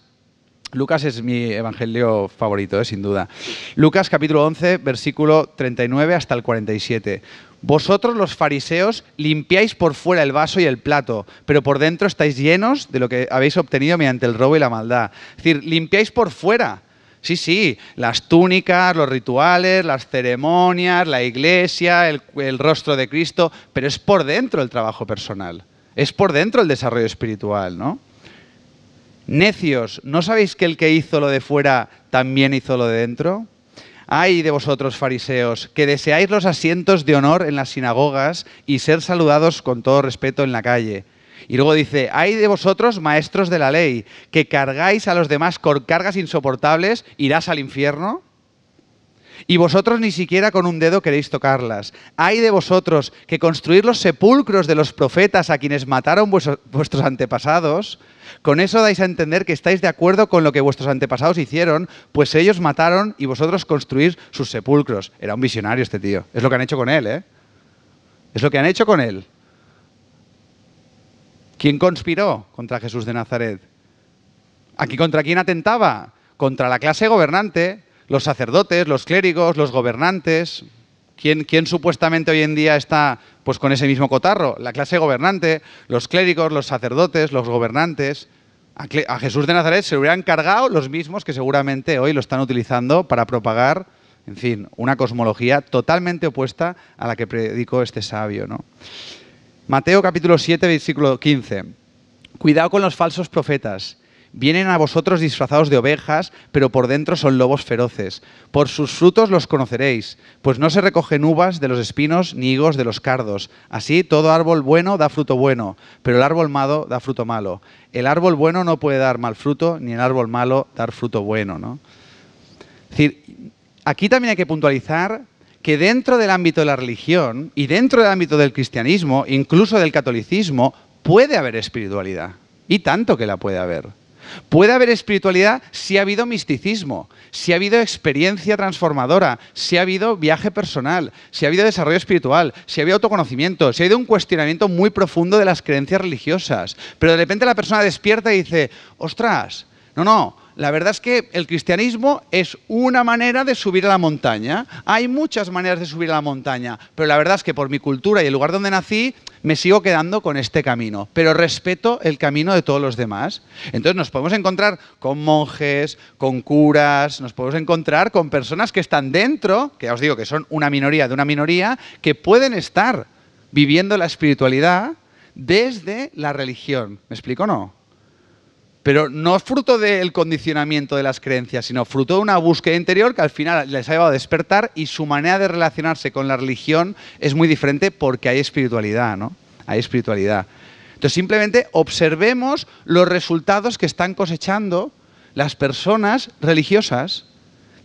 Lucas es mi evangelio favorito, eh, sin duda. Lucas capítulo 11, versículo 39 hasta el 47. Vosotros los fariseos limpiáis por fuera el vaso y el plato, pero por dentro estáis llenos de lo que habéis obtenido mediante el robo y la maldad. Es decir, limpiáis por fuera. Sí, sí, las túnicas, los rituales, las ceremonias, la iglesia, el rostro de Cristo, pero es por dentro el trabajo personal, es por dentro el desarrollo espiritual, ¿no? Necios, ¿no sabéis que el que hizo lo de fuera también hizo lo de dentro? Ay de vosotros, fariseos, que deseáis los asientos de honor en las sinagogas y ser saludados con todo respeto en la calle. Y luego dice, ay de vosotros, maestros de la ley, que cargáis a los demás con cargas insoportables, irás al infierno y vosotros ni siquiera con un dedo queréis tocarlas. Hay de vosotros que construir los sepulcros de los profetas a quienes mataron vuestros antepasados, con eso dais a entender que estáis de acuerdo con lo que vuestros antepasados hicieron, pues ellos mataron y vosotros construís sus sepulcros. Era un visionario este tío. Es lo que han hecho con él, ¿eh? Es lo que han hecho con él. ¿Quién conspiró contra Jesús de Nazaret? ¿Aquí contra quién atentaba? Contra la clase gobernante, los sacerdotes, los clérigos, los gobernantes. ¿Quién, supuestamente hoy en día está pues, con ese mismo cotarro? La clase gobernante, los clérigos, los sacerdotes, los gobernantes. A, Jesús de Nazaret se lo hubieran cargado los mismos que seguramente hoy lo están utilizando para propagar, en fin, una cosmología totalmente opuesta a la que predicó este sabio. ¿no? Mateo capítulo 7, versículo 15. Cuidado con los falsos profetas Vienen a vosotros disfrazados de ovejas, pero por dentro son lobos feroces. Por sus frutos los conoceréis, pues no se recogen uvas de los espinos ni higos de los cardos. Así todo árbol bueno da fruto bueno, pero el árbol malo da fruto malo. El árbol bueno no puede dar mal fruto, ni el árbol malo dar fruto bueno. ¿no? Es decir, aquí también hay que puntualizar que dentro del ámbito de la religión y dentro del ámbito del cristianismo, incluso del catolicismo, puede haber espiritualidad. Y tanto que la puede haber. Puede haber espiritualidad si ha habido misticismo, si ha habido experiencia transformadora, si ha habido viaje personal, si ha habido desarrollo espiritual, si ha habido autoconocimiento, si ha habido un cuestionamiento muy profundo de las creencias religiosas. Pero de repente la persona despierta y dice, ostras, no, no, la verdad es que el cristianismo es una manera de subir a la montaña. Hay muchas maneras de subir a la montaña, pero la verdad es que por mi cultura y el lugar donde nací, me sigo quedando con este camino, pero respeto el camino de todos los demás. Entonces nos podemos encontrar con monjes, con curas, nos podemos encontrar con personas que están dentro, que ya os digo que son una minoría de una minoría, que pueden estar viviendo la espiritualidad desde la religión. ¿Me explico o no? pero no es fruto del condicionamiento de las creencias, sino fruto de una búsqueda interior que al final les ha llevado a despertar y su manera de relacionarse con la religión es muy diferente porque hay espiritualidad, ¿no? Hay espiritualidad. Entonces simplemente observemos los resultados que están cosechando las personas religiosas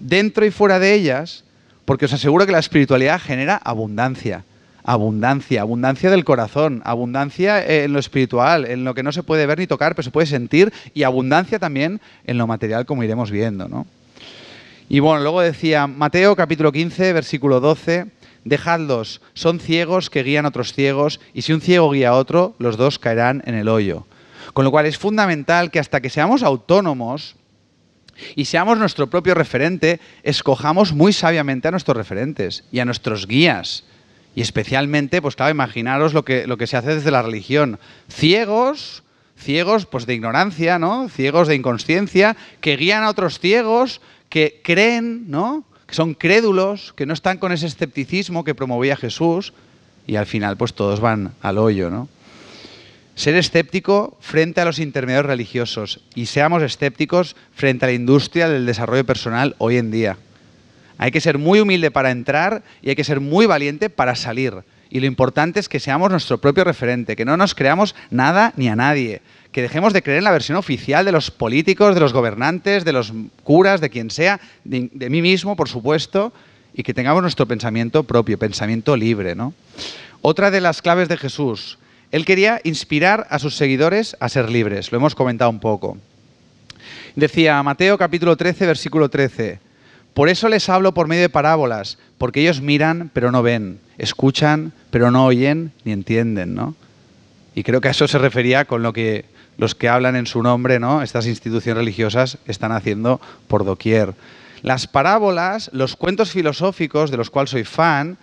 dentro y fuera de ellas, porque os aseguro que la espiritualidad genera abundancia abundancia, abundancia del corazón, abundancia eh, en lo espiritual, en lo que no se puede ver ni tocar, pero se puede sentir, y abundancia también en lo material, como iremos viendo. ¿no? Y bueno, luego decía Mateo capítulo 15, versículo 12, dejadlos, son ciegos que guían a otros ciegos, y si un ciego guía a otro, los dos caerán en el hoyo. Con lo cual es fundamental que hasta que seamos autónomos, y seamos nuestro propio referente, escojamos muy sabiamente a nuestros referentes y a nuestros guías. Y especialmente, pues claro, imaginaros lo que, lo que se hace desde la religión. Ciegos, ciegos pues de ignorancia, ¿no? Ciegos de inconsciencia, que guían a otros ciegos, que creen, ¿no? Que son crédulos, que no están con ese escepticismo que promovía Jesús. Y al final, pues todos van al hoyo, ¿no? Ser escéptico frente a los intermediarios religiosos y seamos escépticos frente a la industria del desarrollo personal hoy en día. Hay que ser muy humilde para entrar y hay que ser muy valiente para salir. Y lo importante es que seamos nuestro propio referente, que no nos creamos nada ni a nadie, que dejemos de creer en la versión oficial de los políticos, de los gobernantes, de los curas, de quien sea, de, mí mismo, por supuesto, y que tengamos nuestro pensamiento propio, pensamiento libre. ¿no? Otra de las claves de Jesús, él quería inspirar a sus seguidores a ser libres, lo hemos comentado un poco. Decía Mateo capítulo 13, versículo 13, por eso les hablo por medio de parábolas, porque ellos miran pero no ven, escuchan pero no oyen ni entienden, ¿no? Y creo que a eso se refería con lo que los que hablan en su nombre, ¿no? Estas instituciones religiosas están haciendo por doquier. Las parábolas, los cuentos filosóficos, de los cuales soy fan,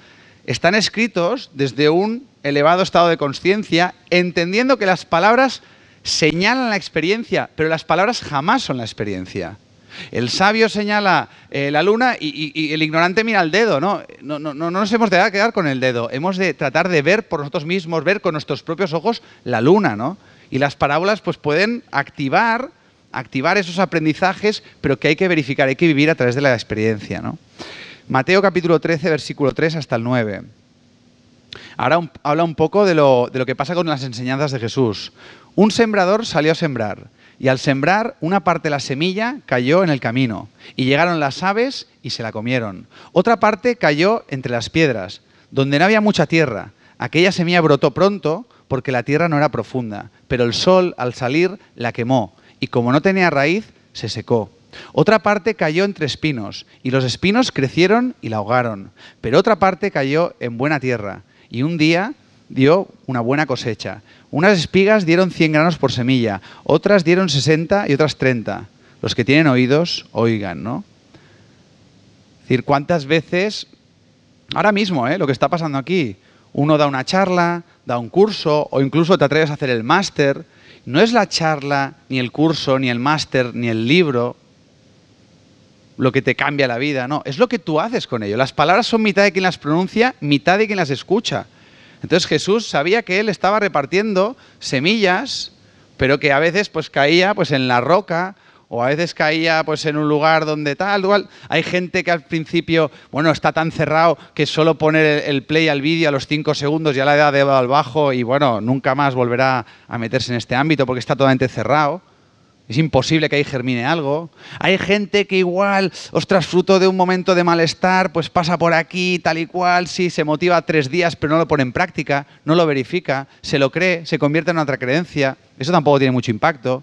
están escritos desde un elevado estado de conciencia, entendiendo que las palabras señalan la experiencia, pero las palabras jamás son la experiencia el sabio señala eh, la luna y, el ignorante mira el dedo, ¿no? No, nos hemos de quedar con el dedo, hemos de tratar de ver por nosotros mismos, ver con nuestros propios ojos la luna, Y las parábolas pues pueden activar, activar esos aprendizajes, pero que hay que verificar, hay que vivir a través de la experiencia, ¿no? Mateo capítulo 13, versículo 3 hasta el 9. Ahora habla un poco de lo que pasa con las enseñanzas de Jesús. Un sembrador salió a sembrar. Y al sembrar, una parte de la semilla cayó en el camino, y llegaron las aves y se la comieron. Otra parte cayó entre las piedras, donde no había mucha tierra. Aquella semilla brotó pronto porque la tierra no era profunda, pero el sol al salir la quemó, y como no tenía raíz, se secó. Otra parte cayó entre espinos, y los espinos crecieron y la ahogaron, pero otra parte cayó en buena tierra, y un día dio una buena cosecha. Unas espigas dieron 100 granos por semilla, otras dieron 60 y otras 30. Los que tienen oídos, oigan, ¿no? Es decir, ¿cuántas veces, ahora mismo, ¿eh? lo que está pasando aquí, uno da una charla, da un curso o incluso te atreves a hacer el máster? No es la charla, ni el curso, ni el máster, ni el libro lo que te cambia la vida, no, es lo que tú haces con ello. Las palabras son mitad de quien las pronuncia, mitad de quien las escucha. Entonces Jesús sabía que él estaba repartiendo semillas, pero que a veces pues caía pues en la roca o a veces caía pues en un lugar donde tal, cual. Hay gente que al principio, bueno, está tan cerrado que solo poner el play al vídeo a los 5 segundos ya la edad de al bajo y bueno, nunca más volverá a meterse en este ámbito porque está totalmente cerrado. Es imposible que ahí germine algo. Hay gente que igual, ostras, fruto de un momento de malestar, pues pasa por aquí, tal y cual, sí, se motiva tres días, pero no lo pone en práctica, no lo verifica, se lo cree, se convierte en otra creencia. Eso tampoco tiene mucho impacto.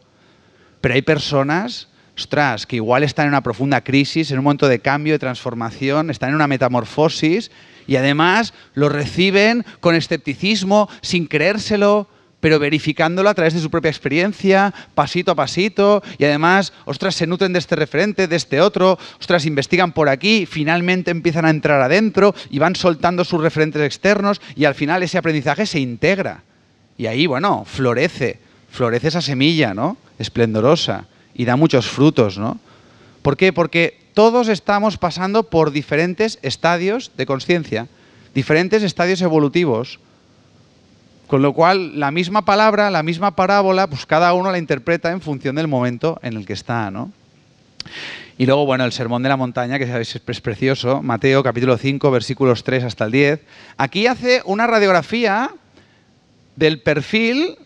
Pero hay personas, ostras, que igual están en una profunda crisis, en un momento de cambio, de transformación, están en una metamorfosis y además lo reciben con escepticismo, sin creérselo pero verificándolo a través de su propia experiencia, pasito a pasito, y además, ostras, se nutren de este referente, de este otro, ostras, investigan por aquí, finalmente empiezan a entrar adentro y van soltando sus referentes externos y al final ese aprendizaje se integra. Y ahí, bueno, florece, florece esa semilla, ¿no? Esplendorosa y da muchos frutos, ¿no? ¿Por qué? Porque todos estamos pasando por diferentes estadios de conciencia, diferentes estadios evolutivos con lo cual, la misma palabra, la misma parábola, pues cada uno la interpreta en función del momento en el que está, Y luego, bueno, el Sermón de la Montaña, que sabéis es precioso, Mateo capítulo 5, versículos 3 hasta el 10. Aquí hace una radiografía del perfil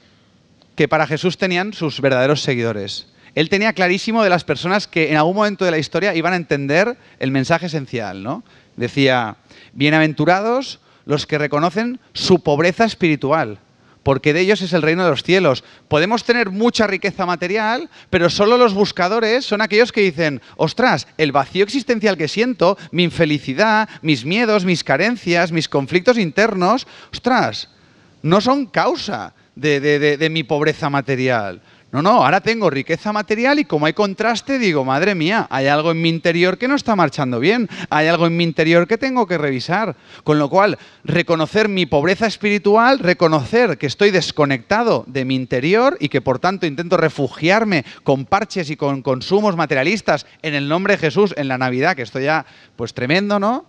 que para Jesús tenían sus verdaderos seguidores. Él tenía clarísimo de las personas que en algún momento de la historia iban a entender el mensaje esencial, ¿no? Decía, bienaventurados los que reconocen su pobreza espiritual, porque de ellos es el reino de los cielos. Podemos tener mucha riqueza material, pero solo los buscadores son aquellos que dicen, ostras, el vacío existencial que siento, mi infelicidad, mis miedos, mis carencias, mis conflictos internos, ostras, no son causa de, de mi pobreza material no, no, ahora tengo riqueza material y como hay contraste digo, madre mía, hay algo en mi interior que no está marchando bien, hay algo en mi interior que tengo que revisar. Con lo cual, reconocer mi pobreza espiritual, reconocer que estoy desconectado de mi interior y que por tanto intento refugiarme con parches y con consumos materialistas en el nombre de Jesús en la Navidad, que esto ya pues tremendo, ¿no?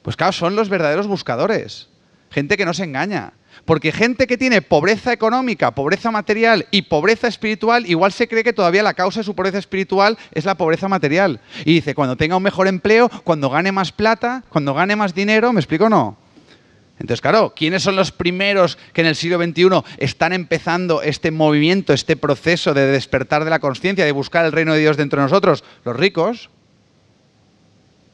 Pues claro, son los verdaderos buscadores, gente que no se engaña, porque gente que tiene pobreza económica, pobreza material y pobreza espiritual, igual se cree que todavía la causa de su pobreza espiritual es la pobreza material. Y dice, cuando tenga un mejor empleo, cuando gane más plata, cuando gane más dinero, ¿me explico o no? Entonces, claro, ¿quiénes son los primeros que en el siglo XXI están empezando este movimiento, este proceso de despertar de la conciencia, de buscar el reino de Dios dentro de nosotros? Los ricos,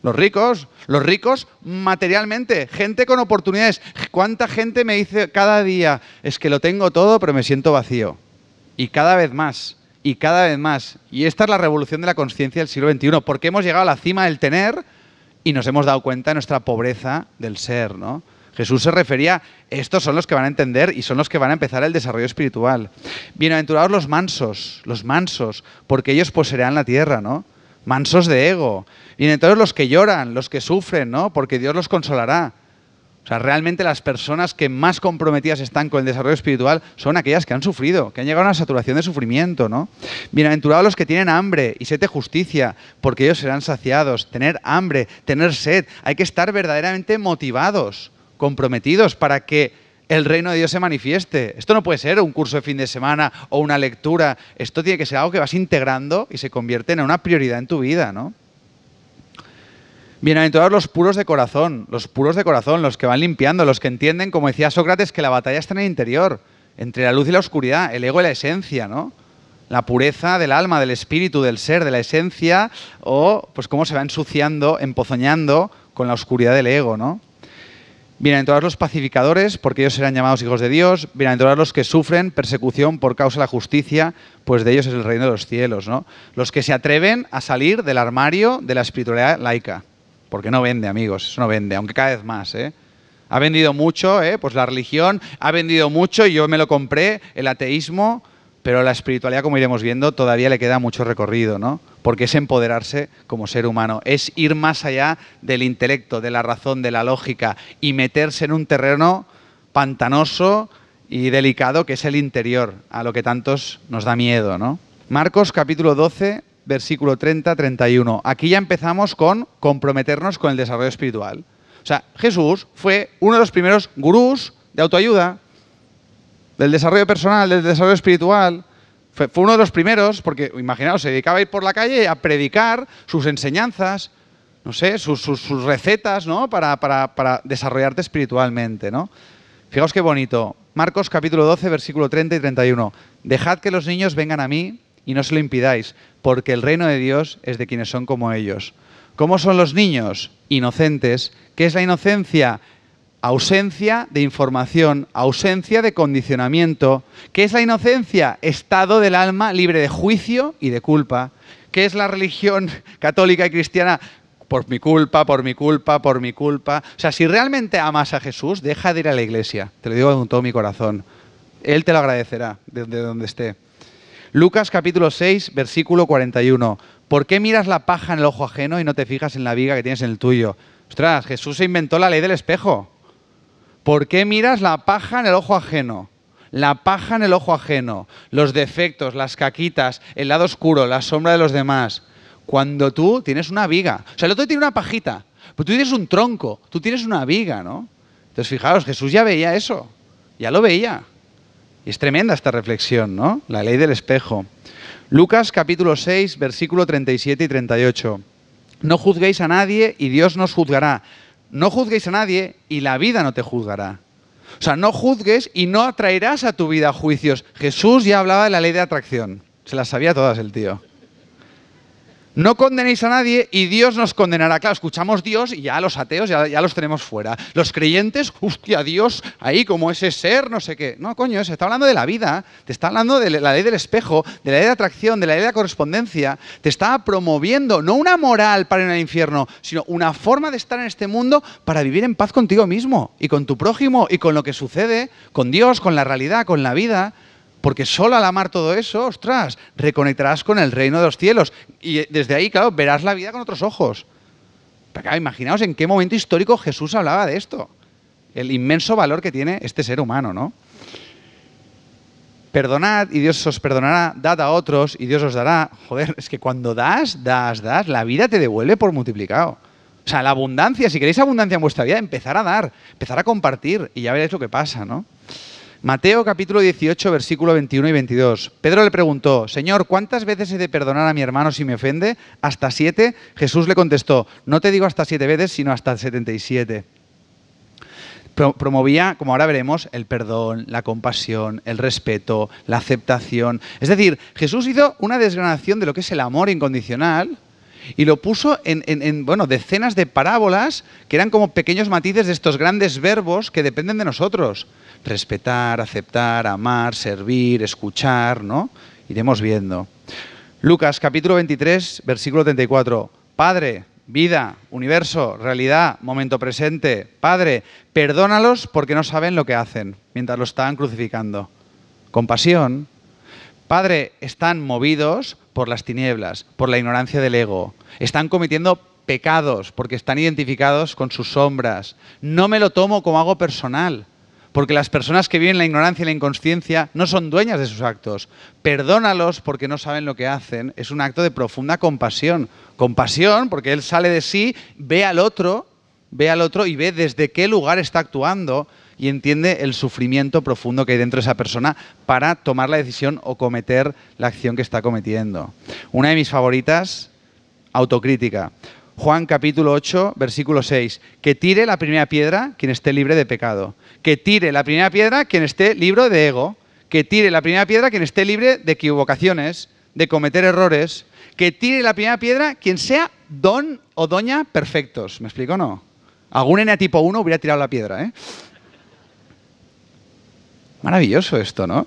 los ricos, los ricos materialmente, gente con oportunidades. ¿Cuánta gente me dice cada día, es que lo tengo todo, pero me siento vacío? Y cada vez más, y cada vez más. Y esta es la revolución de la conciencia del siglo XXI, porque hemos llegado a la cima del tener y nos hemos dado cuenta de nuestra pobreza del ser, ¿no? Jesús se refería, estos son los que van a entender y son los que van a empezar el desarrollo espiritual. Bienaventurados los mansos, los mansos, porque ellos poseerán la tierra, ¿no? mansos de ego. Vienen todos los que lloran, los que sufren, ¿no? Porque Dios los consolará. O sea, realmente las personas que más comprometidas están con el desarrollo espiritual son aquellas que han sufrido, que han llegado a una saturación de sufrimiento, ¿no? Bienaventurados los que tienen hambre y sed de justicia, porque ellos serán saciados. Tener hambre, tener sed, hay que estar verdaderamente motivados, comprometidos para que el reino de Dios se manifieste. Esto no puede ser un curso de fin de semana o una lectura. Esto tiene que ser algo que vas integrando y se convierte en una prioridad en tu vida, ¿no? Bienaventurados los puros de corazón, los puros de corazón, los que van limpiando, los que entienden, como decía Sócrates, que la batalla está en el interior, entre la luz y la oscuridad, el ego y la esencia, ¿no? La pureza del alma, del espíritu, del ser, de la esencia, o pues cómo se va ensuciando, empozoñando con la oscuridad del ego, ¿no? Vienen todos los pacificadores, porque ellos serán llamados hijos de Dios. Vienen todos los que sufren persecución por causa de la justicia, pues de ellos es el reino de los cielos. ¿no? Los que se atreven a salir del armario de la espiritualidad laica, porque no vende, amigos, eso no vende, aunque cada vez más. ¿eh? Ha vendido mucho, ¿eh? pues la religión ha vendido mucho y yo me lo compré, el ateísmo pero la espiritualidad, como iremos viendo, todavía le queda mucho recorrido, ¿no? Porque es empoderarse como ser humano, es ir más allá del intelecto, de la razón, de la lógica y meterse en un terreno pantanoso y delicado que es el interior, a lo que tantos nos da miedo, ¿no? Marcos capítulo 12, versículo 30-31. Aquí ya empezamos con comprometernos con el desarrollo espiritual. O sea, Jesús fue uno de los primeros gurús de autoayuda, del desarrollo personal, del desarrollo espiritual. Fue, uno de los primeros, porque imaginaos, se dedicaba a ir por la calle a predicar sus enseñanzas, no sé, sus, recetas, ¿no? Para, desarrollarte espiritualmente, ¿no? Fijaos qué bonito. Marcos capítulo 12, versículo 30 y 31. Dejad que los niños vengan a mí y no se lo impidáis, porque el reino de Dios es de quienes son como ellos. ¿Cómo son los niños? Inocentes. ¿Qué es la inocencia? Ausencia de información, ausencia de condicionamiento. ¿Qué es la inocencia? Estado del alma libre de juicio y de culpa. ¿Qué es la religión *laughs* católica y cristiana? Por mi culpa, por mi culpa, por mi culpa. O sea, si realmente amas a Jesús, deja de ir a la iglesia. Te lo digo con todo mi corazón. Él te lo agradecerá desde donde esté. Lucas capítulo 6, versículo 41. ¿Por qué miras la paja en el ojo ajeno y no te fijas en la viga que tienes en el tuyo? Ostras, Jesús se inventó la ley del espejo. ¿Por qué miras la paja en el ojo ajeno? La paja en el ojo ajeno, los defectos, las caquitas, el lado oscuro, la sombra de los demás. Cuando tú tienes una viga. O sea, el otro tiene una pajita, pero tú tienes un tronco, tú tienes una viga, ¿no? Entonces, fijaos, Jesús ya veía eso, ya lo veía. Y es tremenda esta reflexión, ¿no? La ley del espejo. Lucas capítulo 6, versículo 37 y 38. No juzguéis a nadie y Dios nos juzgará no juzguéis a nadie y la vida no te juzgará. O sea, no juzgues y no atraerás a tu vida juicios. Jesús ya hablaba de la ley de atracción. Se las sabía todas el tío. No condenéis a nadie y Dios nos condenará. Claro, escuchamos Dios y ya los ateos ya, los tenemos fuera. Los creyentes, hostia, Dios ahí como ese ser, no sé qué. No, coño, se está hablando de la vida, te está hablando de la ley del espejo, de la ley de atracción, de la ley de la correspondencia. Te está promoviendo no una moral para ir al infierno, sino una forma de estar en este mundo para vivir en paz contigo mismo y con tu prójimo y con lo que sucede, con Dios, con la realidad, con la vida. Porque solo al amar todo eso, ostras, reconectarás con el reino de los cielos. Y desde ahí, claro, verás la vida con otros ojos. Pero claro, imaginaos en qué momento histórico Jesús hablaba de esto. El inmenso valor que tiene este ser humano, ¿no? Perdonad y Dios os perdonará, dad a otros y Dios os dará. Joder, es que cuando das, das, das, la vida te devuelve por multiplicado. O sea, la abundancia, si queréis abundancia en vuestra vida, empezar a dar, empezar a compartir y ya veréis lo que pasa, ¿no? Mateo capítulo 18, versículo 21 y 22. Pedro le preguntó, Señor, ¿cuántas veces he de perdonar a mi hermano si me ofende? ¿Hasta siete? Jesús le contestó, no te digo hasta siete veces, sino hasta setenta y siete. Promovía, como ahora veremos, el perdón, la compasión, el respeto, la aceptación. Es decir, Jesús hizo una desgranación de lo que es el amor incondicional y lo puso en, bueno, decenas de parábolas que eran como pequeños matices de estos grandes verbos que dependen de nosotros. Respetar, aceptar, amar, servir, escuchar, ¿no? Iremos viendo. Lucas capítulo 23, versículo 34. Padre, vida, universo, realidad, momento presente. Padre, perdónalos porque no saben lo que hacen mientras lo están crucificando. Compasión. Padre, están movidos por las tinieblas, por la ignorancia del ego. Están cometiendo pecados porque están identificados con sus sombras. No me lo tomo como algo personal, porque las personas que viven la ignorancia y la inconsciencia no son dueñas de sus actos. Perdónalos porque no saben lo que hacen. Es un acto de profunda compasión. Compasión porque él sale de sí, ve al otro, ve al otro y ve desde qué lugar está actuando y entiende el sufrimiento profundo que hay dentro de esa persona para tomar la decisión o cometer la acción que está cometiendo. Una de mis favoritas autocrítica. Juan capítulo 8, versículo 6. Que tire la primera piedra quien esté libre de pecado. Que tire la primera piedra quien esté libre de ego. Que tire la primera piedra quien esté libre de equivocaciones, de cometer errores. Que tire la primera piedra quien sea don o doña perfectos. ¿Me explico o no? Algún N tipo 1 hubiera tirado la piedra, ¿eh? Maravilloso esto, ¿no?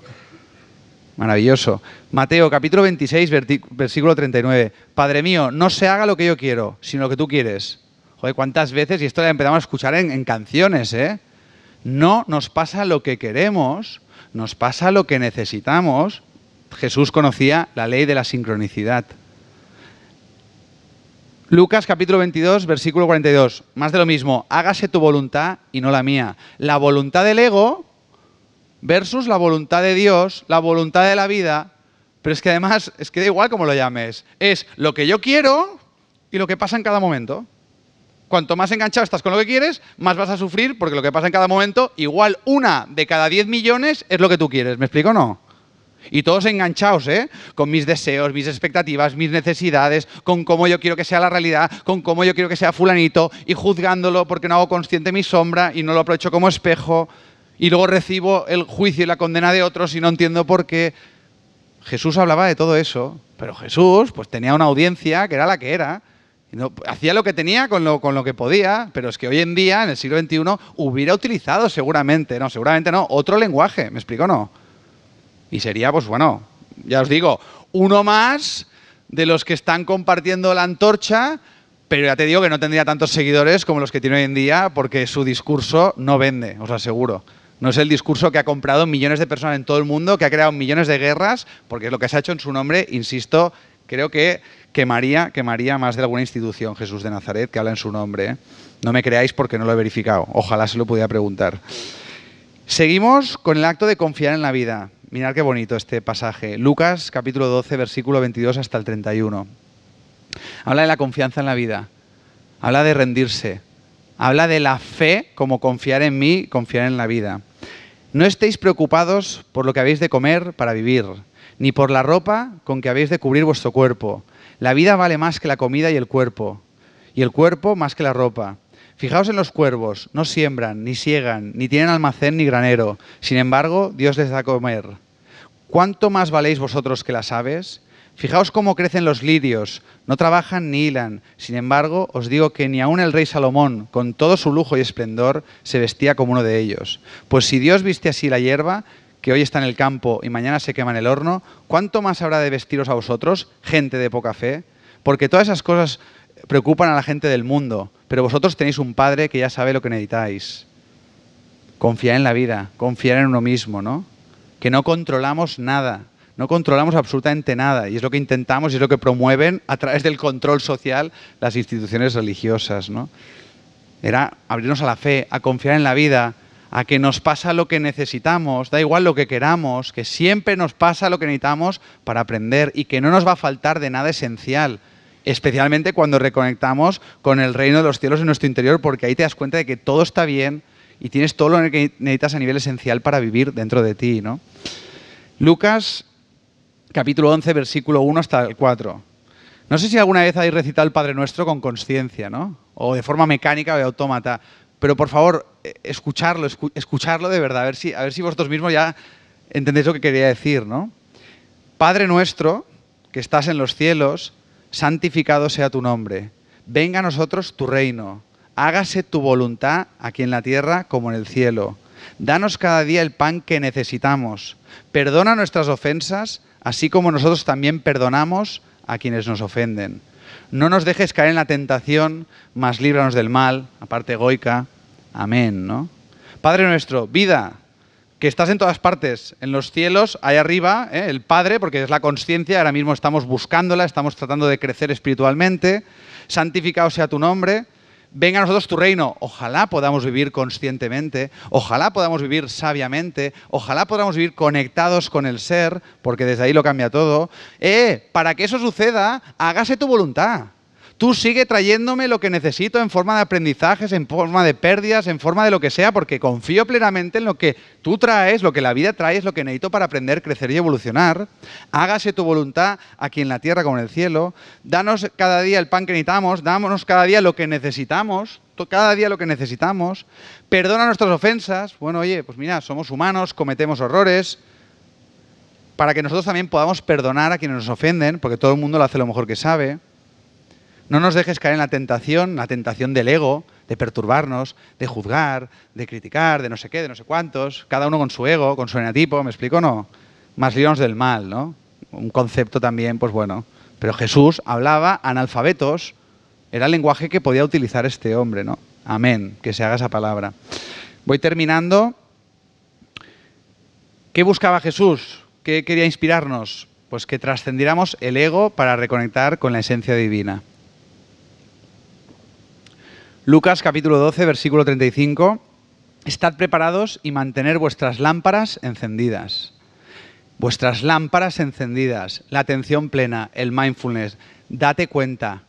Maravilloso. Mateo capítulo 26, versículo 39. Padre mío, no se haga lo que yo quiero, sino lo que tú quieres. Joder, cuántas veces, y esto lo empezamos a escuchar en, en canciones, ¿eh? No nos pasa lo que queremos, nos pasa lo que necesitamos. Jesús conocía la ley de la sincronicidad. Lucas capítulo 22, versículo 42. Más de lo mismo. Hágase tu voluntad y no la mía. La voluntad del ego versus la voluntad de Dios, la voluntad de la vida, pero es que además, es que da igual cómo lo llames, es lo que yo quiero y lo que pasa en cada momento. Cuanto más enganchado estás con lo que quieres, más vas a sufrir porque lo que pasa en cada momento, igual una de cada 10 millones es lo que tú quieres. ¿Me explico o no? Y todos enganchados, ¿eh? Con mis deseos, mis expectativas, mis necesidades, con cómo yo quiero que sea la realidad, con cómo yo quiero que sea fulanito, y juzgándolo porque no hago consciente mi sombra y no lo aprovecho como espejo y luego recibo el juicio y la condena de otros y no entiendo por qué. Jesús hablaba de todo eso, pero Jesús pues tenía una audiencia que era la que era. no, hacía lo que tenía con lo, con lo que podía, pero es que hoy en día, en el siglo XXI, hubiera utilizado seguramente, no, seguramente no, otro lenguaje, ¿me explico no? Y sería, pues bueno, ya os digo, uno más de los que están compartiendo la antorcha, pero ya te digo que no tendría tantos seguidores como los que tiene hoy en día, porque su discurso no vende, os aseguro. No es el discurso que ha comprado millones de personas en todo el mundo, que ha creado millones de guerras, porque es lo que se ha hecho en su nombre, insisto, creo que quemaría, quemaría más de alguna institución Jesús de Nazaret que habla en su nombre. ¿eh? No me creáis porque no lo he verificado. Ojalá se lo pudiera preguntar. Seguimos con el acto de confiar en la vida. Mirad qué bonito este pasaje. Lucas capítulo 12, versículo 22 hasta el 31. Habla de la confianza en la vida. Habla de rendirse. Habla de la fe como confiar en mí, confiar en la vida. No estéis preocupados por lo que habéis de comer para vivir, ni por la ropa con que habéis de cubrir vuestro cuerpo. La vida vale más que la comida y el cuerpo, y el cuerpo más que la ropa. Fijaos en los cuervos, no siembran, ni siegan, ni tienen almacén ni granero. Sin embargo, Dios les da comer. ¿Cuánto más valéis vosotros que las aves? Fijaos cómo crecen los lirios, no trabajan ni hilan. Sin embargo, os digo que ni aun el rey Salomón, con todo su lujo y esplendor, se vestía como uno de ellos. Pues si Dios viste así la hierba, que hoy está en el campo y mañana se quema en el horno, ¿cuánto más habrá de vestiros a vosotros, gente de poca fe? Porque todas esas cosas preocupan a la gente del mundo, pero vosotros tenéis un Padre que ya sabe lo que necesitáis. Confiar en la vida, confiar en uno mismo, ¿no? Que no controlamos nada, no controlamos absolutamente nada y es lo que intentamos y es lo que promueven a través del control social las instituciones religiosas. ¿no? Era abrirnos a la fe, a confiar en la vida, a que nos pasa lo que necesitamos, da igual lo que queramos, que siempre nos pasa lo que necesitamos para aprender y que no nos va a faltar de nada esencial, especialmente cuando reconectamos con el reino de los cielos en nuestro interior, porque ahí te das cuenta de que todo está bien y tienes todo lo que necesitas a nivel esencial para vivir dentro de ti. ¿no? Lucas capítulo 11, versículo 1 hasta el 4. No sé si alguna vez habéis recitado el Padre Nuestro con conciencia, ¿no? O de forma mecánica o de autómata. Pero por favor, eh, escucharlo, escucharlo de verdad, a ver, si, a ver si vosotros mismos ya entendéis lo que quería decir, ¿no? Padre Nuestro, que estás en los cielos, santificado sea tu nombre. Venga a nosotros tu reino. Hágase tu voluntad aquí en la tierra como en el cielo. Danos cada día el pan que necesitamos. Perdona nuestras ofensas así como nosotros también perdonamos a quienes nos ofenden. No nos dejes caer en la tentación, mas líbranos del mal, aparte egoica. Amén, Padre nuestro, vida, que estás en todas partes, en los cielos, ahí arriba, ¿eh? el Padre, porque es la conciencia, ahora mismo estamos buscándola, estamos tratando de crecer espiritualmente, santificado sea tu nombre, venga a nosotros tu reino. Ojalá podamos vivir conscientemente, ojalá podamos vivir sabiamente, ojalá podamos vivir conectados con el ser, porque desde ahí lo cambia todo. Eh, para que eso suceda, hágase tu voluntad tú sigue trayéndome lo que necesito en forma de aprendizajes, en forma de pérdidas, en forma de lo que sea, porque confío plenamente en lo que tú traes, lo que la vida trae, es lo que necesito para aprender, crecer y evolucionar. Hágase tu voluntad aquí en la tierra como en el cielo. Danos cada día el pan que necesitamos, dámonos cada día lo que necesitamos, cada día lo que necesitamos. Perdona nuestras ofensas. Bueno, oye, pues mira, somos humanos, cometemos horrores, para que nosotros también podamos perdonar a quienes nos ofenden, porque todo el mundo lo hace lo mejor que sabe. No nos dejes caer en la tentación, la tentación del ego, de perturbarnos, de juzgar, de criticar, de no sé qué, de no sé cuántos, cada uno con su ego, con su enatipo, ¿me explico no? Más líos del mal, ¿no? Un concepto también, pues bueno. Pero Jesús hablaba analfabetos, era el lenguaje que podía utilizar este hombre, ¿no? Amén, que se haga esa palabra. Voy terminando. ¿Qué buscaba Jesús? ¿Qué quería inspirarnos? Pues que trascendiéramos el ego para reconectar con la esencia divina. Lucas capítulo 12, versículo 35. Estad preparados y mantener vuestras lámparas encendidas. Vuestras lámparas encendidas, la atención plena, el mindfulness. Date cuenta,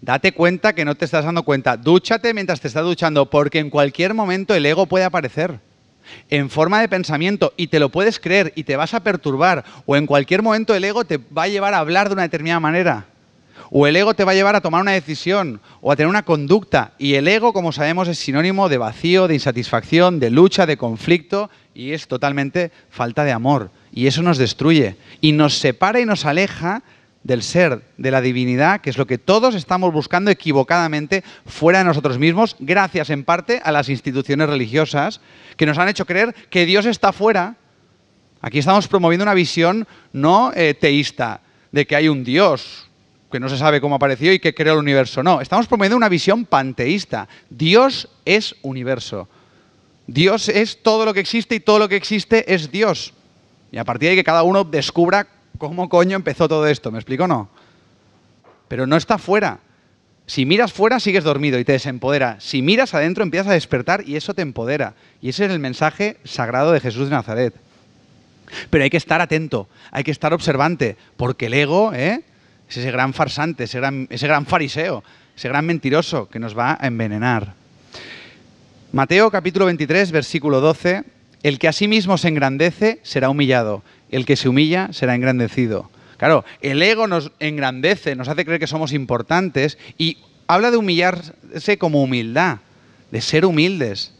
date cuenta que no te estás dando cuenta. Dúchate mientras te estás duchando, porque en cualquier momento el ego puede aparecer en forma de pensamiento y te lo puedes creer y te vas a perturbar o en cualquier momento el ego te va a llevar a hablar de una determinada manera. O el ego te va a llevar a tomar una decisión o a tener una conducta. Y el ego, como sabemos, es sinónimo de vacío, de insatisfacción, de lucha, de conflicto y es totalmente falta de amor. Y eso nos destruye y nos separa y nos aleja del ser, de la divinidad, que es lo que todos estamos buscando equivocadamente fuera de nosotros mismos, gracias en parte a las instituciones religiosas que nos han hecho creer que Dios está fuera. Aquí estamos promoviendo una visión no eh, teísta de que hay un Dios, que no se sabe cómo apareció y que creó el universo. No, estamos promoviendo una visión panteísta. Dios es universo. Dios es todo lo que existe y todo lo que existe es Dios. Y a partir de ahí que cada uno descubra cómo coño empezó todo esto. ¿Me explico o no? Pero no está fuera. Si miras fuera, sigues dormido y te desempodera. Si miras adentro, empiezas a despertar y eso te empodera. Y ese es el mensaje sagrado de Jesús de Nazaret. Pero hay que estar atento, hay que estar observante, porque el ego, ¿eh? es ese gran farsante, ese gran, ese gran fariseo, ese gran mentiroso que nos va a envenenar. Mateo capítulo 23, versículo 12, el que a sí mismo se engrandece será humillado, el que se humilla será engrandecido. Claro, el ego nos engrandece, nos hace creer que somos importantes y habla de humillarse como humildad, de ser humildes,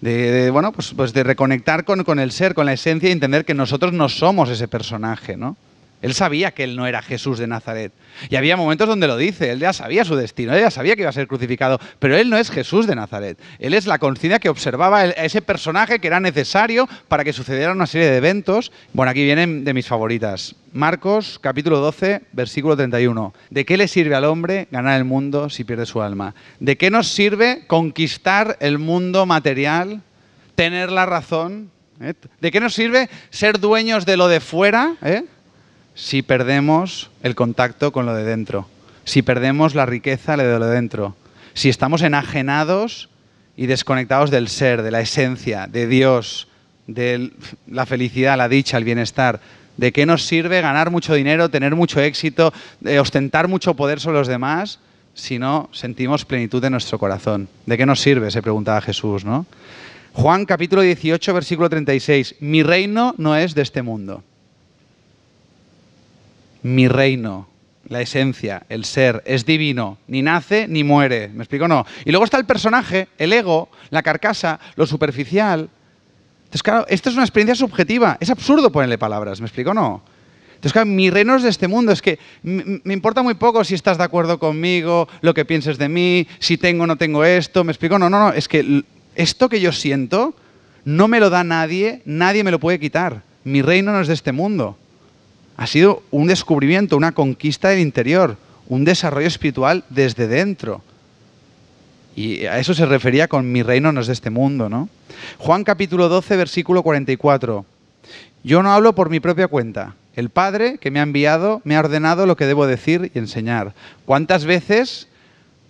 de, bueno, pues, pues de reconectar con, con, el ser, con la esencia y entender que nosotros no somos ese personaje, ¿no? Él sabía que él no era Jesús de Nazaret. Y había momentos donde lo dice, él ya sabía su destino, él ya sabía que iba a ser crucificado, pero él no es Jesús de Nazaret. Él es la conciencia que observaba a ese personaje que era necesario para que sucediera una serie de eventos. Bueno, aquí vienen de mis favoritas. Marcos capítulo 12, versículo 31. ¿De qué le sirve al hombre ganar el mundo si pierde su alma? ¿De qué nos sirve conquistar el mundo material? ¿Tener la razón? ¿Eh? ¿De qué nos sirve ser dueños de lo de fuera? ¿Eh? si perdemos el contacto con lo de dentro, si perdemos la riqueza de lo de dentro, si estamos enajenados y desconectados del ser, de la esencia, de Dios, de la felicidad, la dicha, el bienestar. ¿De qué nos sirve ganar mucho dinero, tener mucho éxito, eh, ostentar mucho poder sobre los demás si no sentimos plenitud en nuestro corazón? ¿De qué nos sirve? se preguntaba Jesús, ¿no? Juan capítulo 18, versículo 36. Mi reino no es de este mundo mi reino, la esencia, el ser, es divino, ni nace ni muere, ¿me explico? No. Y luego está el personaje, el ego, la carcasa, lo superficial. Entonces, claro, esto es una experiencia subjetiva, es absurdo ponerle palabras, ¿me explico? No. Entonces, claro, mi reino es de este mundo, es que me importa muy poco si estás de acuerdo conmigo, lo que pienses de mí, si tengo o no tengo esto, ¿me explico? No, no, no, es que esto que yo siento no me lo da nadie, nadie me lo puede quitar. Mi reino no es de este mundo. Ha sido un descubrimiento, una conquista del interior, un desarrollo espiritual desde dentro. Y a eso se refería con mi reino no es de este mundo, ¿no? Juan capítulo 12, versículo 44. Yo no hablo por mi propia cuenta. El Padre que me ha enviado me ha ordenado lo que debo decir y enseñar. ¿Cuántas veces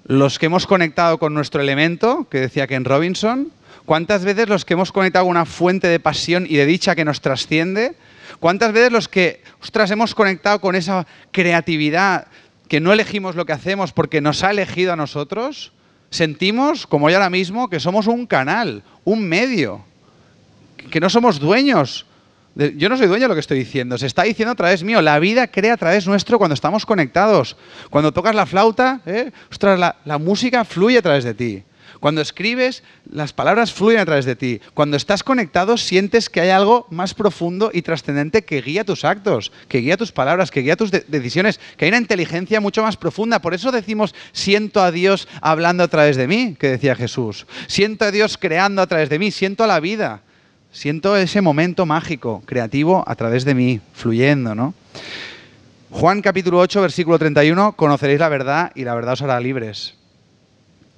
los que hemos conectado con nuestro elemento, que decía Ken Robinson, cuántas veces los que hemos conectado con una fuente de pasión y de dicha que nos trasciende, ¿Cuántas veces los que, ostras, hemos conectado con esa creatividad, que no elegimos lo que hacemos porque nos ha elegido a nosotros? Sentimos, como yo ahora mismo, que somos un canal, un medio, que no somos dueños. Yo no soy dueño de lo que estoy diciendo, se está diciendo a través mío. La vida crea a través nuestro cuando estamos conectados. Cuando tocas la flauta, ¿eh? la música fluye a través de ti. Cuando escribes, las palabras fluyen a través de ti. Cuando estás conectado, sientes que hay algo más profundo y trascendente que guía tus actos, que guía tus palabras, que guía tus decisiones, que hay una inteligencia mucho más profunda. Por eso decimos, siento a Dios hablando a través de mí, que decía Jesús. Siento a Dios creando a través de mí, siento a la vida. Siento ese momento mágico, creativo, a través de mí, fluyendo, ¿no? Juan capítulo 8, versículo 31, conoceréis la verdad y la verdad os hará libres.